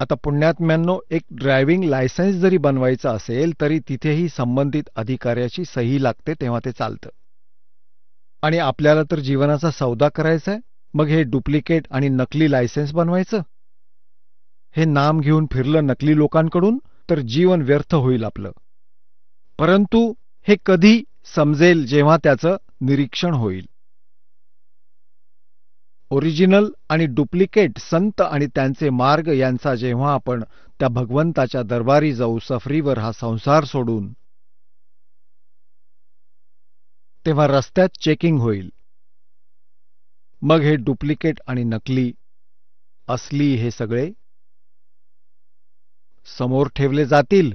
आता पुण्यात्म्यांनो एक ड्रायव्हिंग लायसन्स जरी बनवायचं असेल तरी तिथेही संबंधित अधिकाऱ्याची सही लागते तेव्हा ते चालतं आणि आपल्याला तर जीवनाचा सौदा करायचाय मग हे डुप्लिकेट आणि नकली लायसन्स बनवायचं हे नाम घेऊन फिरलं नकली लोकांकडून तर जीवन व्यर्थ होईल आपलं परंतु हे कधी समजेल जेव्हा त्याचं निरीक्षण होईल ओरिजिनल आणि डुप्लिकेट संत आणि त्यांचे मार्ग यांचा जेव्हा आपण त्या भगवंताच्या दरबारी जाऊ सफरीवर हा संसार सोडून तेव्हा रस्त्यात चेकिंग होईल मग हे डुप्लिकेट आणि नकली असली हे सगळे समोर ठेवले जातील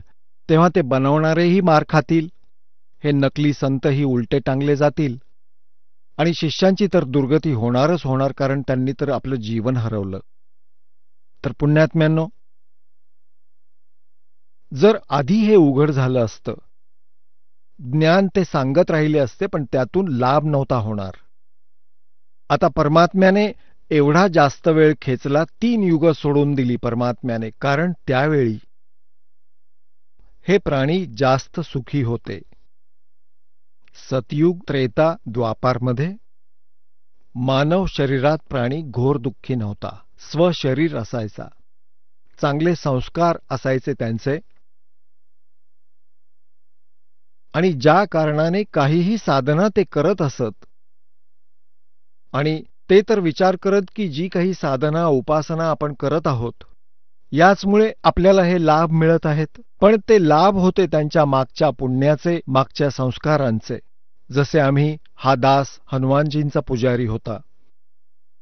तेव्हा ते बनवणारेही मार खातील हे नकली संतही उलटे टांगले जातील आणि शिष्यांची तर दुर्गती होणारच होणार कारण त्यांनी तर आपलं जीवन हरवलं तर पुण्यात्म्यांनो जर आधी हे उघड झालं असतं ज्ञान ते सांगत राहिले असते पण त्यातून लाभ नव्हता होणार आता परमात्म्याने एवढा जास्त वेळ खेचला तीन युग सोडून दिली परमात्म्याने कारण त्यावेळी हे प्राणी जास्त सुखी होते सतयुग त्रेता द्वापार द्वापारमध्ये मानव शरीरात प्राणी घोर दुःखी नव्हता स्वशरीर असायचा चांगले संस्कार असायचे त्यांचे आणि ज्या कारणाने काहीही साधना ते करत असत आणि ते तर विचार करत की जी काही साधना उपासना आपण करत आहोत याचमुळे आपल्याला हे लाभ मिळत आहेत पण ते लाभ होते त्यांच्या मागच्या पुण्याचे मागच्या संस्कारांचे जसे आम्ही हा दास हनुमानजींचा पुजारी होता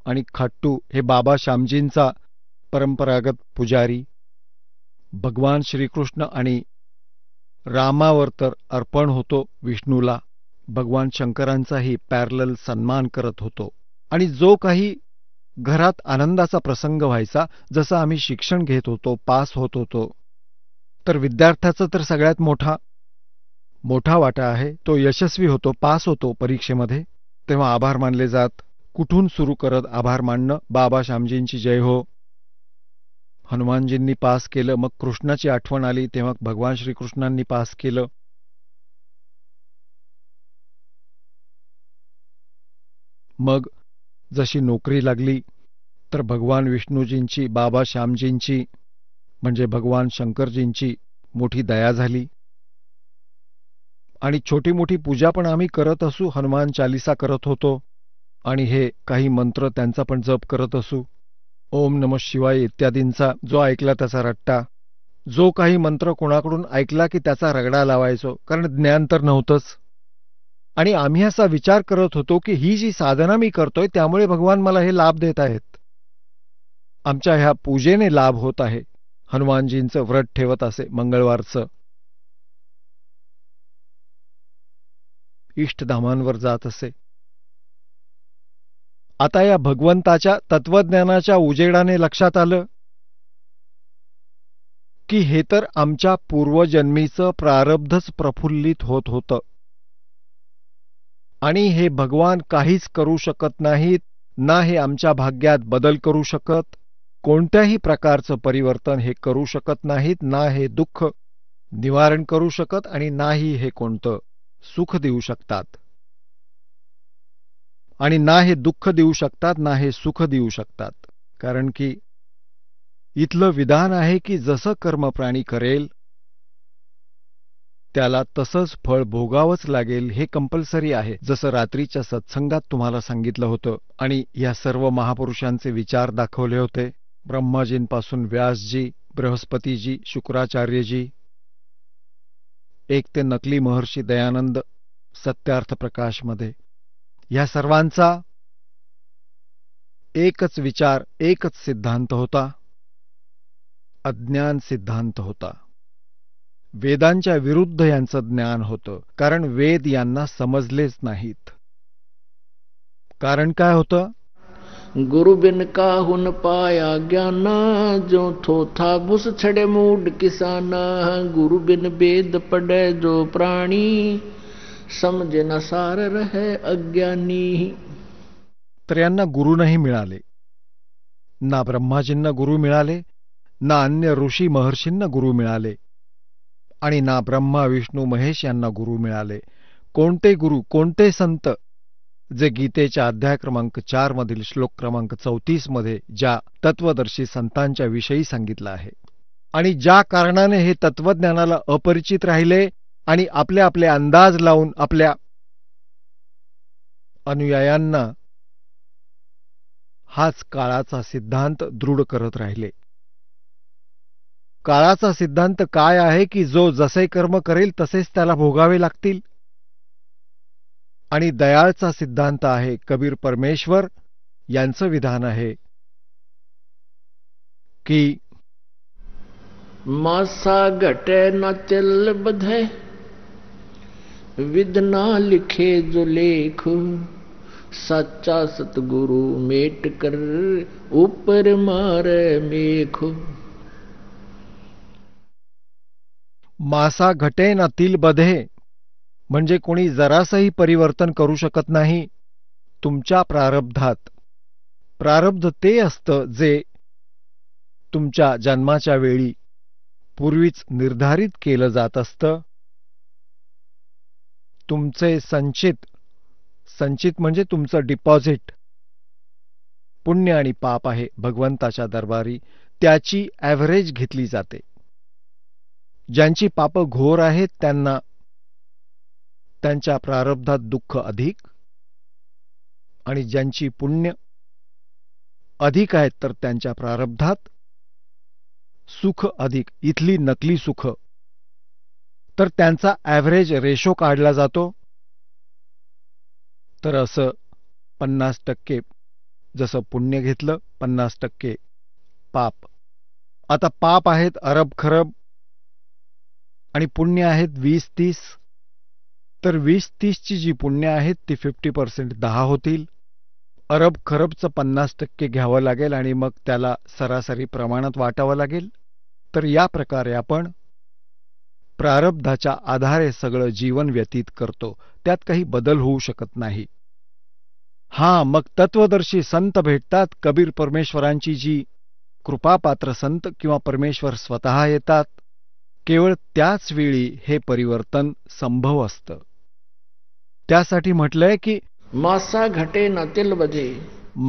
आणि खट्टू हे बाबा श्यामजींचा परंपरागत पुजारी भगवान श्रीकृष्ण आणि रामावर तर अर्पण होतो विष्णूला भगवान शंकरांचाही पॅरल सन्मान करत होतो आणि जो काही घरात आनंदाचा प्रसंग व्हायचा जसं आम्ही शिक्षण घेत होतो पास होत होतो तर विद्यार्थ्याचा तर सगळ्यात मोठा मोठा वाटा आहे तो यशस्वी होतो पास होतो परीक्षेमध्ये तेव्हा आभार मानले जात कुठून सुरू करत आभार मानणं बाबा श्यामजींची जय हो हनुमानजींनी पास केलं मग कृष्णाची आठवण आली तेव्हा भगवान श्रीकृष्णांनी पास केलं मग जशी नोकरी लागली तर भगवान विष्णूजींची बाबा श्यामजींची म्हणजे भगवान शंकरजींची मोठी दया झाली आणि छोटी मोठी पूजा पण आम्ही करत असू हनुमान चालिसा करत होतो आणि हे काही मंत्र त्यांचा पण जप करत असू ओम नम शिवाय इत्यादींचा जो ऐकला त्याचा रट्टा जो काही मंत्र कोणाकडून ऐकला की त्याचा रगडा लावायचो कारण ज्ञान तर नव्हतंच आणि आम्ही असा विचार करत होतो की ही जी साधना मी करतोय त्यामुळे भगवान मला हे लाभ देत आहेत आमच्या ह्या पूजेने लाभ होत आहे हनुमानजींचं व्रत ठेवत असे मंगळवारचं इष्टधामांवर जात असे आता या भगवंताच्या तत्वज्ञानाच्या उजेडाने लक्षात आलं की हे तर आमच्या पूर्वजन्मीचं प्रारब्धच प्रफुल्लित होत होतं आणि हे भगवान काहीच करू शकत नाहीत ना हे आमच्या भाग्यात बदल करू शकत कोणत्याही प्रकारचं परिवर्तन हे करू शकत नाहीत ना हे दुःख निवारण करू शकत आणि नाही हे कोणतं सुख देऊ शकतात आणि ना हे दुःख देऊ शकतात ना हे सुख देऊ शकतात कारण की इथलं विधान आहे की जसं कर्म प्राणी करेल त्याला तसंच फळ भोगावंच लागेल हे कंपल्सरी आहे जसं रात्रीच्या सत्संगात तुम्हाला सांगितलं होतं आणि या सर्व महापुरुषांचे विचार दाखवले होते ब्रह्माजींपासून व्यासजी बृहस्पतीजी शुक्राचार्यजी एक ते नकली महर्षी दयानंद सत्यार्थ प्रकाशमध्ये या सर्वांचा एकच विचार एकच सिद्धांत होता अज्ञान सिद्धांत होता वेदांच्या विरुद्ध यांचं ज्ञान होतं कारण वेद यांना समजलेच नाहीत कारण काय होतं गुरु बिन हुन पाया ज्ञाना जो थो था भुस छड़े मूड किसाना गुरु बिन बेद पडे जो प्राणी समझ न सार रहे अज्ञानी स्त्रियांना गुरु नाही मिळाले ना ब्रह्माजींना गुरु मिळाले ना अन्य ऋषी महर्षींना गुरु मिळाले आणि ना ब्रह्मा विष्णू महेश यांना गुरु मिळाले कोणते गुरु कोणते संत जे गीतेच्या अध्याय क्रमांक चार मधील श्लोक क्रमांक चौतीस मध्ये ज्या तत्वदर्शी संतांच्या विषयी सांगितलं आहे आणि ज्या कारणाने हे तत्वज्ञानाला अपरिचित राहिले आणि आपले आपले अंदाज लावून आपल्या अनुयायांना हाच काळाचा सिद्धांत दृढ करत राहिले काळाचा सिद्धांत काय आहे की जो जसे कर्म करेल तसेच त्याला भोगावे लागतील आणि दयाळचा सिद्धांत आहे कबीर परमेश्वर यांचं विधान आहे की मासा घटे ना चल बधे विदना लिखे जो लेख सच्चा सतगुरु मेट कर ऊपर मार मेख मासा घटे ना तिल बधे म्हणजे कोणी जरासही परिवर्तन करू शकत नाही तुमच्या प्रारब्धात प्रारब्ध ते असतं जे तुमच्या जन्माच्या वेळी पूर्वीच निर्धारित केलं जात असतं तुमचे संचित संचित म्हणजे तुमचं डिपॉझिट पुण्य आणि पाप आहे भगवंताच्या दरबारी त्याची ॲव्हरेज घेतली जाते ज्यांची पापं घोर आहेत त्यांना त्यांच्या प्रारब्धात दुःख अधिक आणि ज्यांची पुण्य अधिक आहेत तर त्यांच्या प्रारब्धात सुख अधिक इथली नकली सुख तर त्यांचा ॲव्हरेज रेशो काढला जातो तर असं पन्नास टक्के जसं पुण्य घेतलं पन्नास टक्के पाप आता पाप आहेत अरब खरब आणि पुण्य आहेत वीस तीस तर वीस तीसची जी पुण्य आहेत ती फिफ्टी पर्सेंट दहा होतील अरब खरबचं पन्नास टक्के घ्यावं लागेल आणि मग त्याला सरासरी प्रमाणात वाटावं लागेल तर या प्रकारे आपण प्रारब्धाच्या आधारे सगळं जीवन व्यतीत करतो त्यात काही बदल होऊ शकत नाही हां मग तत्वदर्शी संत भेटतात कबीर परमेश्वरांची जी कृपापात्र संत किंवा परमेश्वर स्वतः येतात केवळ त्याच वेळी हे परिवर्तन संभव असतं त्यासाठी म्हटलंय की मासा घटे नातील बधे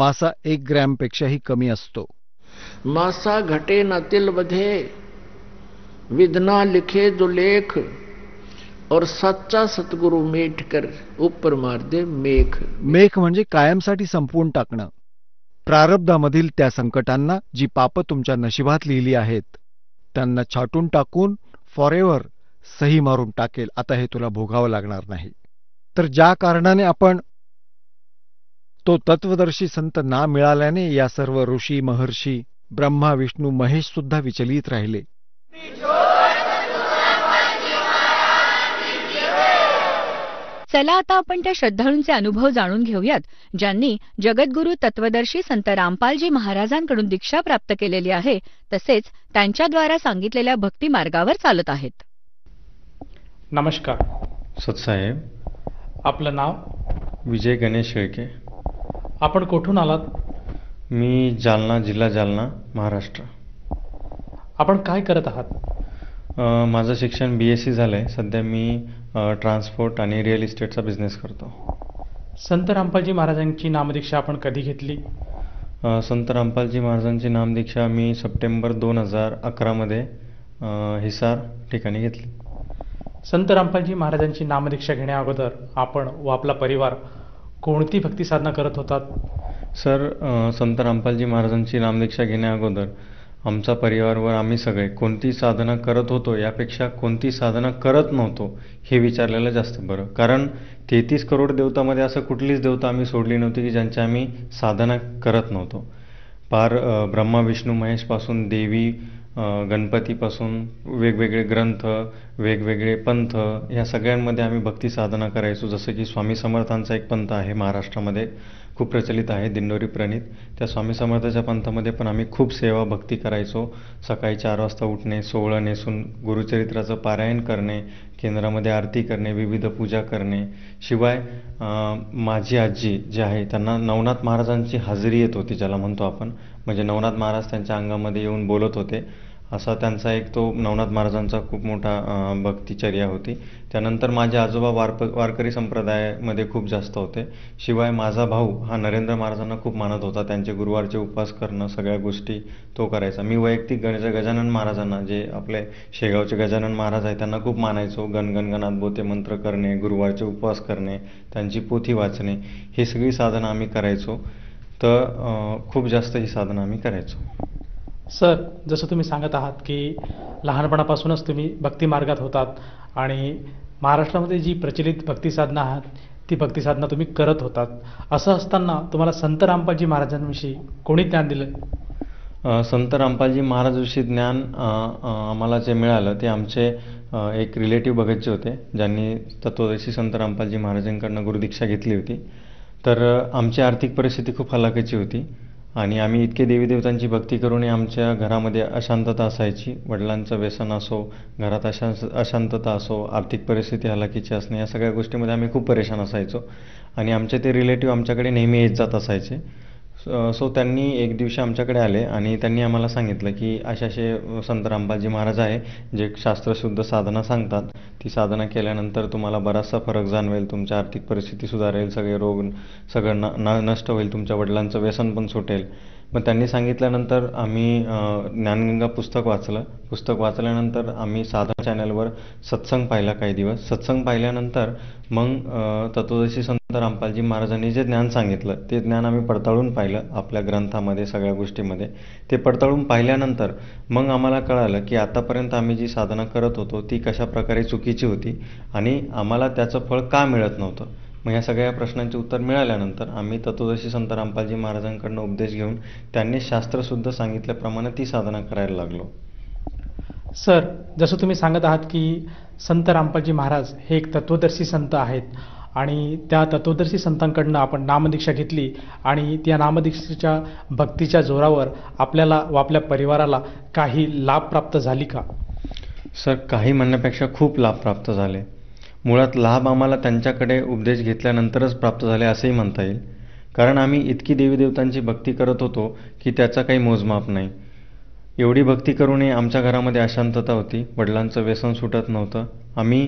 मासा एक ग्रॅम पेक्षाही कमी असतो मासा घटे नातील बधे विधना लिखे जो लेख और सच्चा सद्गुरु कर उपर मार दे मेख मेख म्हणजे कायमसाठी संपवून टाकणं प्रारब्धामधील त्या संकटांना जी पाप तुमच्या नशिबात लिहिली आहेत त्यांना छाटून टाकून फॉरेवर सही मारून टाकेल आता हे तुला भोगावं लागणार नाही तर ज्या कारणाने आपण तो तत्वदर्शी संत ना मिळाल्याने या सर्व ऋषी महर्षी ब्रह्मा विष्णू महेश सुद्धा विचलित राहिले चला आता आपण त्या श्रद्धाळूंचे अनुभव जाणून घेऊयात ज्यांनी जगद्गुरू तत्वदर्शी संत रामपालजी महाराजांकडून दीक्षा प्राप्त केलेली आहे तसेच त्यांच्याद्वारा सांगितलेल्या भक्ती मार्गावर चालत आहेत नमस्कार सत्साहेब आपलं नाव विजय गणेश शेळके आपण कुठून आलात मी जालना जिल्हा जालना महाराष्ट्र आपण काय करत आहात माझं शिक्षण बी एस सी झालं आहे सध्या मी ट्रान्सपोर्ट आणि रिअल इस्टेटचा बिझनेस करतो संत रामपालजी महाराजांची नामदीक्षा आपण कधी घेतली संत रामपालजी महाराजांची नामदीक्षा मी सप्टेंबर दोन हजार अकरामध्ये हिसार ठिकाणी घेतली संत रामपालजी महाराजांची नामदीक्षा घेण्याअगोदर आपण व आपला परिवार कोणती भक्ती साधना करत होतात सर संत रामपालजी महाराजांची नामदीक्षा घेण्याअगोदर आमचा परिवार व आम्ही सगळे कोणती साधना करत होतो यापेक्षा कोणती साधना करत नव्हतो हे विचारलेलं जास्त बरं कारण तेहतीस करोड देवतामध्ये असं कुठलीच देवता आम्ही सोडली नव्हती की ज्यांची आम्ही साधना करत नव्हतो पार ब्रह्मा विष्णू महेशपासून देवी गणपतीपासून वेगवेगळे ग्रंथ वेगवेगळे पंथ ह्या सगळ्यांमध्ये आम्ही भक्ती साधना करायचो जसं की स्वामी समर्थांचा एक पंथ आहे महाराष्ट्रामध्ये खूप प्रचलित आहे दिंडोरी प्रणित त्या स्वामी समर्थाच्या पंथामध्ये पण आम्ही खूप सेवा भक्ती करायचो सकाळी चार वाजता उठणे सोहळा नेसून गुरुचरित्राचं पारायण करणे केंद्रामध्ये आरती करणे विविध पूजा करणे शिवाय माझी आजी जी आहे त्यांना नवनाथ महाराजांची हजेरी येत होती ज्याला म्हणतो आपण म्हणजे नवनाथ महाराज त्यांच्या अंगामध्ये येऊन बोलत होते असा त्यांचा एक तो नवनाथ महाराजांचा खूप मोठा भक्तिचर्या होती त्यानंतर माझे आजोबा वारप वारकरी संप्रदायामध्ये खूप जास्त होते शिवाय माझा भाऊ हा नरेंद्र महाराजांना खूप मानत होता त्यांचे गुरुवारचे उपवास करणं सगळ्या गोष्टी तो करायचा मी वैयक्तिक गणेश गजानन महाराजांना जे आपले शेगावचे गजानन महाराज आहेत त्यांना खूप मानायचो गणगणगणात बोते मंत्र करणे गुरुवारचे उपवास करणे त्यांची पोथी वाचणे ही सगळी साधनं आम्ही करायचो तर खूप जास्त ही साधनं आम्ही करायचो सर जसं तुम्ही सांगत आहात की लहानपणापासूनच तुम्ही भक्ती मार्गात होतात आणि महाराष्ट्रामध्ये जी प्रचलित भक्तिसाधना आहात ती भक्तिसाधना तुम्ही करत होतात असं असताना तुम्हाला संत रामपालजी महाराजांविषयी कोणी ज्ञान दिलं संत रामपालजी महाराजांविषयी ज्ञान आम्हाला जे मिळालं ते आमचे एक रिलेटिव्ह भगतचे होते ज्यांनी तत्वदर्शी संत रामपालजी महाराजांकडनं गुरुदीक्षा घेतली होती तर आमची आर्थिक परिस्थिती खूप हलाखीची होती आणि आम्ही इतके देवीदेवतांची भक्ती करूनही आमच्या घरामध्ये अशांतता असायची वडिलांचं व्यसन असो घरात अशां अशांतता असो आर्थिक परिस्थिती हलाखीची असणे या सगळ्या गोष्टीमध्ये आम्ही खूप परेशान असायचो आणि आमचे ते रिलेटिव्ह आमच्याकडे नेहमी येत जात असायचे सो सो त्यांनी एक दिवशी आमच्याकडे आले आणि त्यांनी आम्हाला सांगितलं की असे असे संत रामबाजी महाराज आहे जे शास्त्रशुद्ध साधना सांगतात ती साधना केल्यानंतर तुम्हाला बराचसा फरक जाणवेल तुमची आर्थिक परिस्थिती सुधारेल सगळे रोग सगळं न नष्ट होईल तुमच्या वडिलांचं व्यसन पण सुटेल मग त्यांनी सांगितल्यानंतर आम्ही ज्ञानगंगा पुस्तक वाचलं पुस्तक वाचल्यानंतर आम्ही साधा चॅनलवर सत्संग पाहिला काही दिवस सत्संग पाहिल्यानंतर मग तत्वदर्शी संत रामपालजी महाराजांनी जे ज्ञान सांगितलं ते ज्ञान आम्ही पडताळून पाहिलं आपल्या ग्रंथामध्ये सगळ्या गोष्टीमध्ये ते पडताळून पाहिल्यानंतर मग आम्हाला कळालं की आतापर्यंत आम्ही जी साधना करत होतो ती कशाप्रकारे चुकीची होती आणि आम्हाला त्याचं फळ का मिळत नव्हतं मग या सगळ्या प्रश्नांचे उत्तर मिळाल्यानंतर आम्ही तत्वदर्शी संत रामपालजी महाराजांकडनं उपदेश घेऊन त्यांनी शास्त्रसुद्धा सांगितल्याप्रमाणे ती साधना करायला लागलो सर जसं तुम्ही सांगत आहात की संत रामपालजी महाराज हे एक तत्वदर्शी संत आहेत आणि त्या तत्वदर्शी संतांकडनं आपण नामदीक्षा घेतली आणि त्या नामदीक्षेच्या भक्तीच्या जोरावर आपल्याला व आपल्या परिवाराला काही लाभ प्राप्त झाली का सर काही म्हणण्यापेक्षा खूप लाभ प्राप्त झाले मुळात लाभ आम्हाला त्यांच्याकडे उपदेश घेतल्यानंतरच प्राप्त झाले असेही म्हणता येईल कारण आम्ही इतकी देवीदेवतांची भक्ती करत होतो की त्याचा काही मोजमाप नाही एवढी भक्ती करूनही आमच्या घरामध्ये अशांतता होती वडिलांचं व्यसन सुटत नव्हतं आम्ही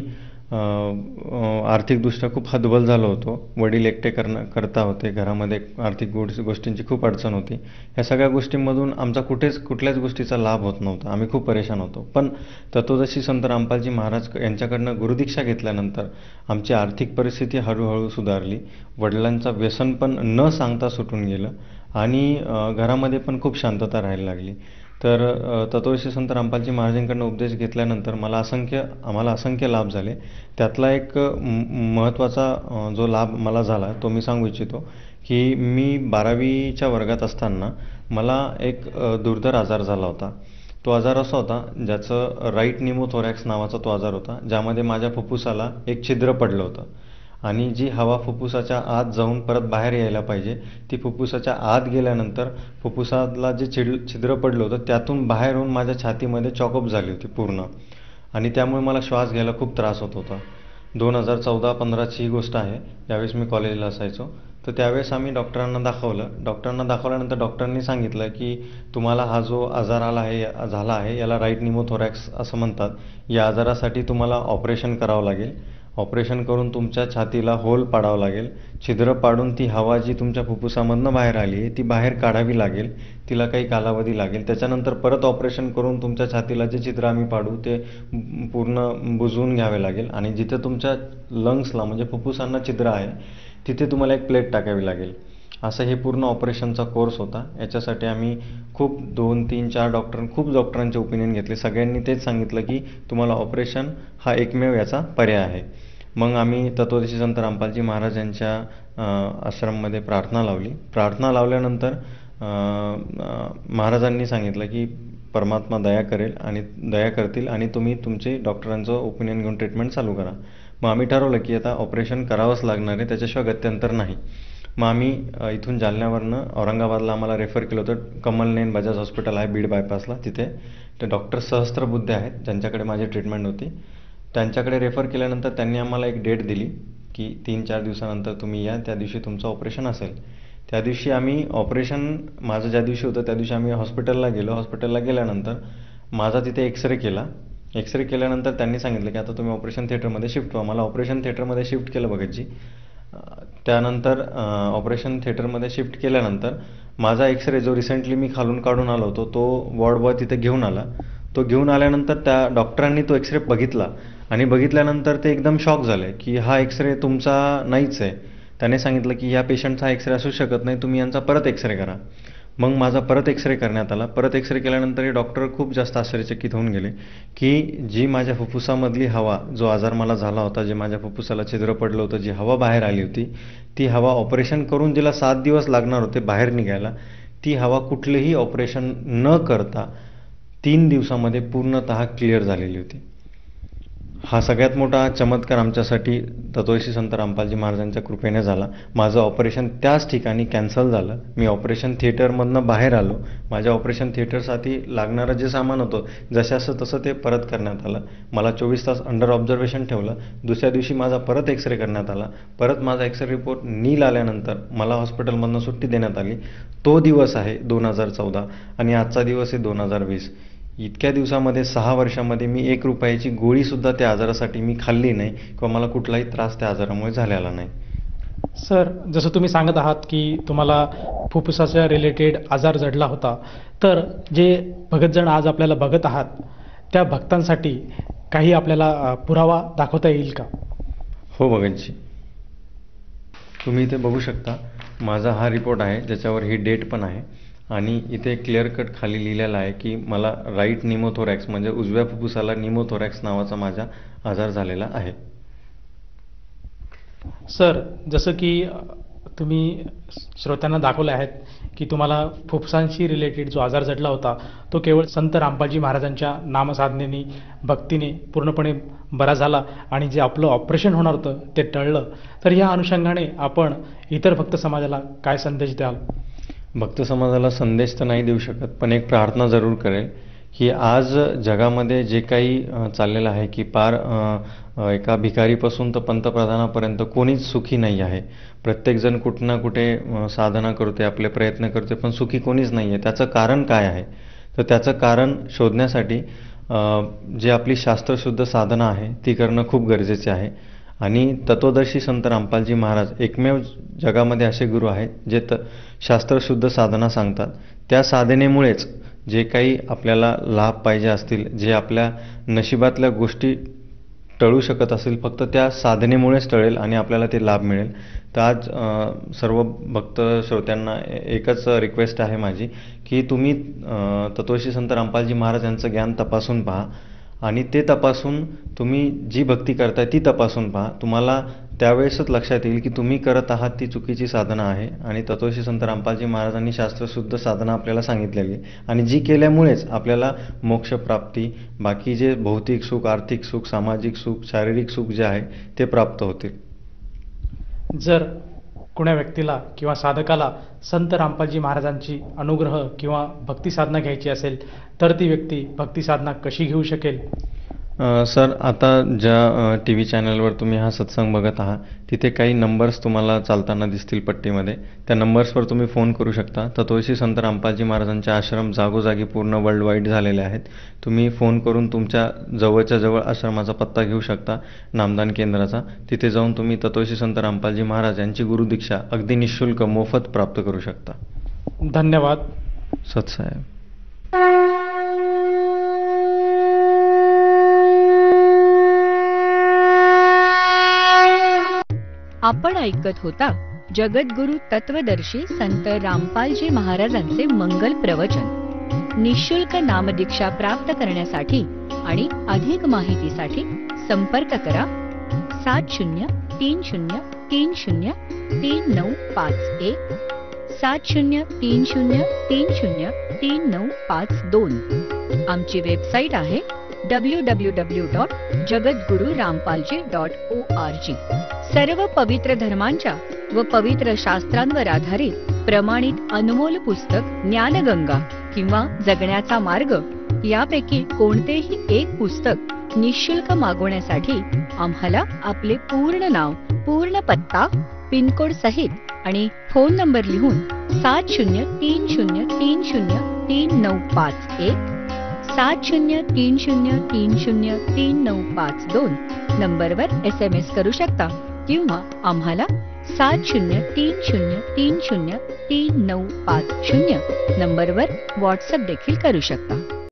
आर्थिकदृष्ट्या खूप हदबल झालो होतो वडील एकटे करणं करता होते घरामध्ये आर्थिक गोड गोष्टींची खूप अडचण होती ह्या सगळ्या गोष्टींमधून आमचा कुठेच कुठल्याच गोष्टीचा लाभ होत नव्हता आम्ही खूप परेशान होतो पण तत्वदशी संत रामपालजी महाराज यांच्याकडनं गुरुदीक्षा घेतल्यानंतर आमची आर्थिक परिस्थिती हळूहळू सुधारली वडिलांचा व्यसन पण न सांगता सुटून गेलं आणि घरामध्ये पण खूप शांतता राहायला लागली तर तत्वशी संत रामपालजी महाराजांकडनं उपदेश घेतल्यानंतर मला असंख्य आम्हाला असंख्य लाभ झाले त्यातला एक महत्त्वाचा जो लाभ मला झाला तो मी सांगू इच्छितो की मी बारावीच्या वर्गात असताना मला एक दुर्धर आजार झाला होता तो आजार असा होता ज्याचं राईट निमोथोरॅक्स नावाचा तो आजार होता ज्यामध्ये माझ्या फुफ्फुसाला एक छिद्र पडलं होतं आणि जी हवा फुफ्फुसाच्या आत जाऊन परत बाहेर यायला पाहिजे ती फुफ्फुसाच्या आत गेल्यानंतर फुफ्फुसाला जे छिड छिद्र पडलं होतं त्यातून बाहेर होऊन माझ्या छातीमध्ये चॉकअप झाली होती पूर्ण आणि त्यामुळे मला श्वास घ्यायला खूप त्रास होत होता दोन हजार चौदा पंधराची ही गोष्ट आहे ज्यावेळेस मी कॉलेजला असायचो तर त्यावेळेस आम्ही डॉक्टरांना दाखवलं डॉक्टरांना दाखवल्यानंतर डॉक्टरांनी सांगितलं की तुम्हाला हा जो आजार आला आहे झाला आहे याला राईट निमोथोरॅक्स असं म्हणतात या आजारासाठी तुम्हाला ऑपरेशन करावं लागेल ऑपरेशन करून तुमच्या छातीला होल पाडावं लागेल छिद्र पाडून ती हवा जी तुमच्या फुफ्फुसामधनं बाहेर आली आहे ती बाहेर काढावी लागेल तिला काही कालावधी लागेल त्याच्यानंतर परत ऑपरेशन करून तुमच्या छातीला जे छिद्र आम्ही पाडू ते पूर्ण बुजवून घ्यावे लागेल आणि जिथे तुमच्या लंग्सला म्हणजे फुफ्फुसांना छिद्र आहे तिथे तुम्हाला एक प्लेट टाकावी लागेल असं हे पूर्ण ऑपरेशनचा कोर्स होता याच्यासाठी आम्ही खूप दोन तीन चार डॉक्टर खूप डॉक्टरांचे ओपिनियन घेतले सगळ्यांनी तेच सांगितलं की तुम्हाला ऑपरेशन हा एकमेव याचा पर्याय आहे मग आम्ही तत्वदेशी संत रामपालजी महाराजांच्या आश्रममध्ये प्रार्थना लावली प्रार्थना लावल्यानंतर महाराजांनी सांगितलं की परमात्मा दया करेल आणि दया करतील आणि तुम्ही तुमचे डॉक्टरांचं ओपिनियन घेऊन ट्रीटमेंट चालू करा मग आम्ही ठरवलं की आता ऑपरेशन करावंच लागणार आहे त्याच्याशिवाय गत्यंतर नाही मग आम्ही इथून जालन्यावरनं औरंगाबादला आम्हाला रेफर केलं होतं कमल नेन बजाज हॉस्पिटल आहे बीड बायपासला तिथे ते डॉक्टर सहस्त्रबुद्धे आहेत ज्यांच्याकडे माझी ट्रीटमेंट होती त्यांच्याकडे रेफर केल्यानंतर त्यांनी आम्हाला एक डेट दिली की तीन चार दिवसानंतर तुम्ही या त्या दिवशी तुमचं ऑपरेशन असेल त्या दिवशी आम्ही ऑपरेशन माझं ज्या दिवशी होतं त्या दिवशी आम्ही हॉस्पिटलला गेलो हॉस्पिटलला गेल्यानंतर माझा तिथे एक्सरे केला एक्सरे केल्यानंतर त्यांनी सांगितलं की आता तुम्ही ऑपरेशन थिएटरमध्ये शिफ्ट व्हा मला ऑपरेशन थिएटरमध्ये शिफ्ट केलं बघायची त्यानंतर ऑपरेशन थिएटरमध्ये शिफ्ट केल्यानंतर माझा एक्सरे जो रिसेंटली मी खालून काढून आलो होतो तो वॉर्ड बॉय तिथे घेऊन आला तो घेऊन आल्यानंतर त्या डॉक्टरांनी तो एक्सरे बघितला आणि बघितल्यानंतर ते एकदम शॉक झाले की हा एक्सरे तुमचा नाहीच आहे त्याने सांगितलं की ह्या पेशंटचा एक्सरे असू शकत नाही तुम्ही यांचा परत एक्सरे करा मग माझा परत एक्सरे करण्यात आला परत एक्सरे केल्यानंतर हे डॉक्टर खूप जास्त आश्चर्यचकित होऊन गेले की जी माझ्या फुफ्फुसामधली हवा जो आजार मला झाला होता जे माझ्या फुफ्फुसाला छिद्र पडलं होतं जी हवा बाहेर आली होती ती हवा ऑपरेशन करून जिला सात दिवस लागणार होते बाहेर निघायला ती हवा कुठलंही ऑपरेशन न करता तीन दिवसामध्ये पूर्णत क्लिअर झालेली होती हा सगळ्यात मोठा चमत्कार आमच्यासाठी तत्वशी संत रामपालजी महाराजांच्या कृपेने झाला माझं ऑपरेशन त्याच ठिकाणी कॅन्सल झालं मी ऑपरेशन थिएटरमधनं बाहेर आलो माझ्या ऑपरेशन थिएटरसाठी लागणारं जे सामान होतं असं तसं ते परत करण्यात आलं मला चोवीस तास अंडर ऑब्झर्वेशन ठेवलं दुसऱ्या दिवशी माझा परत एक्सरे करण्यात आला परत माझा एक्सरे रिपोर्ट नील आल्यानंतर मला हॉस्पिटलमधनं सुट्टी देण्यात आली तो दिवस आहे दोन हजार चौदा आणि आजचा दिवस आहे दोन हजार वीस इतक्या दिवसामध्ये सहा वर्षामध्ये मी एक रुपयाची गोळीसुद्धा त्या आजारासाठी मी खाल्ली नाही किंवा मला कुठलाही त्रास त्या आजारामुळे झालेला नाही सर जसं तुम्ही सांगत आहात की तुम्हाला फुफ्फुसाच्या रिलेटेड आजार जडला होता तर जे भगतजण आज आपल्याला बघत आहात त्या भक्तांसाठी काही आपल्याला पुरावा दाखवता येईल का हो भगतजी तुम्ही इथे बघू शकता माझा हा रिपोर्ट आहे ज्याच्यावर ही डेट पण आहे आणि इथे क्लिअर कट खाली लिहिलेला आहे की मला राईट निमोथोरॅक्स म्हणजे उजव्या फुफ्फुसाला निमोथोरॅक्स नावाचा माझा आजार झालेला आहे सर जसं की तुम्ही श्रोत्यांना दाखवले आहेत की तुम्हाला फुफ्फुसांशी रिलेटेड जो आजार जडला होता तो केवळ संत रामबाजी महाराजांच्या नामसाधनेने भक्तीने पूर्णपणे बरा झाला आणि जे आपलं ऑपरेशन होणार होतं ते टळलं तर ह्या अनुषंगाने आपण इतर भक्त समाजाला काय संदेश द्याल भक्त समाजाला संदेश तर नाही देऊ शकत पण एक प्रार्थना जरूर करेल की आज जगामध्ये जे काही चाललेलं आहे की पार एका भिकारीपासून तर पंतप्रधानापर्यंत कोणीच सुखी नाही आहे प्रत्येकजण कुठं ना कुठे साधना करते आपले प्रयत्न करते पण सुखी कोणीच नाही आहे त्याचं कारण काय आहे तर त्याचं कारण शोधण्यासाठी जे आपली शास्त्रशुद्ध साधना आहे ती करणं खूप गरजेचे आहे आणि तत्वदर्शी संत रामपालजी महाराज एकमेव जगामध्ये असे गुरु आहेत जे त शास्त्रशुद्ध साधना सांगतात त्या साधनेमुळेच जे काही आपल्याला लाभ पाहिजे असतील जे आपल्या नशिबातल्या गोष्टी टळू शकत असतील फक्त त्या साधनेमुळेच टळेल आणि आपल्याला ते लाभ मिळेल तर आज सर्व भक्त श्रोत्यांना एकच रिक्वेस्ट आहे माझी की तुम्ही तत्वशी संत रामपालजी महाराज यांचं ज्ञान तपासून पहा आणि ते तपासून तुम्ही जी भक्ती करताय ती तपासून पहा तुम्हाला त्यावेळेसच लक्षात येईल की तुम्ही करत आहात ती चुकीची साधना आहे आणि तत्वशी संत रामपालजी महाराजांनी शास्त्रशुद्ध साधना आपल्याला सांगितलेली आणि जी केल्यामुळेच आपल्याला मोक्षप्राप्ती बाकी जे भौतिक सुख आर्थिक सुख सामाजिक सुख शारीरिक सुख जे आहे ते प्राप्त होतील जर कुण्या व्यक्तीला किंवा साधकाला संत रामपालजी महाराजांची अनुग्रह किंवा भक्तिसाधना घ्यायची असेल तर ती व्यक्ती भक्तिसाधना कशी घेऊ शकेल सर आता ज्या टी व्ही चॅनलवर तुम्ही हा सत्संग बघत आहात तिथे काही नंबर्स तुम्हाला चालताना दिसतील पट्टीमध्ये त्या नंबर्सवर तुम्ही फोन करू शकता तर तुळशी संत रामपालजी महाराजांचे आश्रम जागोजागी पूर्ण वर्ल्ड वाईड झालेले आहेत तुम्ही फोन करून तुमच्या जवळच्या जवळ आश्रमाचा पत्ता घेऊ शकता नामदान केंद्राचा तिथे जाऊन तुम्ही तत्वशी संत रामपालजी महाराज यांची गुरुदीक्षा अगदी निशुल्क मोफत प्राप्त करू शकता धन्यवाद सत्साहेब आपण ऐकत होता जगद्गुरु तत्वदर्शी संत रामपालजी महाराजांचे मंगल प्रवचन निशुल्क नामदीक्षा प्राप्त करण्यासाठी आणि अधिक माहितीसाठी संपर्क करा सात शून्य तीन शून्य तीन शून्य तीन नऊ पाच एक सात शून्य तीन शून्य तीन शून्य तीन नऊ पाच दोन आमची वेबसाईट आहे डब्ल्यू डब्ल्यू डब्ल्यू डॉट जगद्गुरु रामपालजी डॉट ओ आर जी सर्व पवित्र धर्मांच्या व पवित्र शास्त्रांवर आधारित प्रमाणित अनमोल पुस्तक ज्ञानगंगा किंवा जगण्याचा मार्ग यापैकी कोणतेही एक पुस्तक निशुल्क मागवण्यासाठी आम्हाला आपले पूर्ण नाव पूर्ण पत्ता पिनकोड सहित आणि फोन नंबर लिहून सात शून्य तीन शून्य तीन शून्य तीन नऊ पाच एक सात शून्य तीन शून्य तीन शून्य तीन नऊ पाच दोन नंबरवर एस एम एस करू शकता किंवा आम्हाला सात शून्य तीन शून्य तीन शून्य तीन नऊ पाच शून्य नंबरवर व्हॉट्सअप देखील करू शकता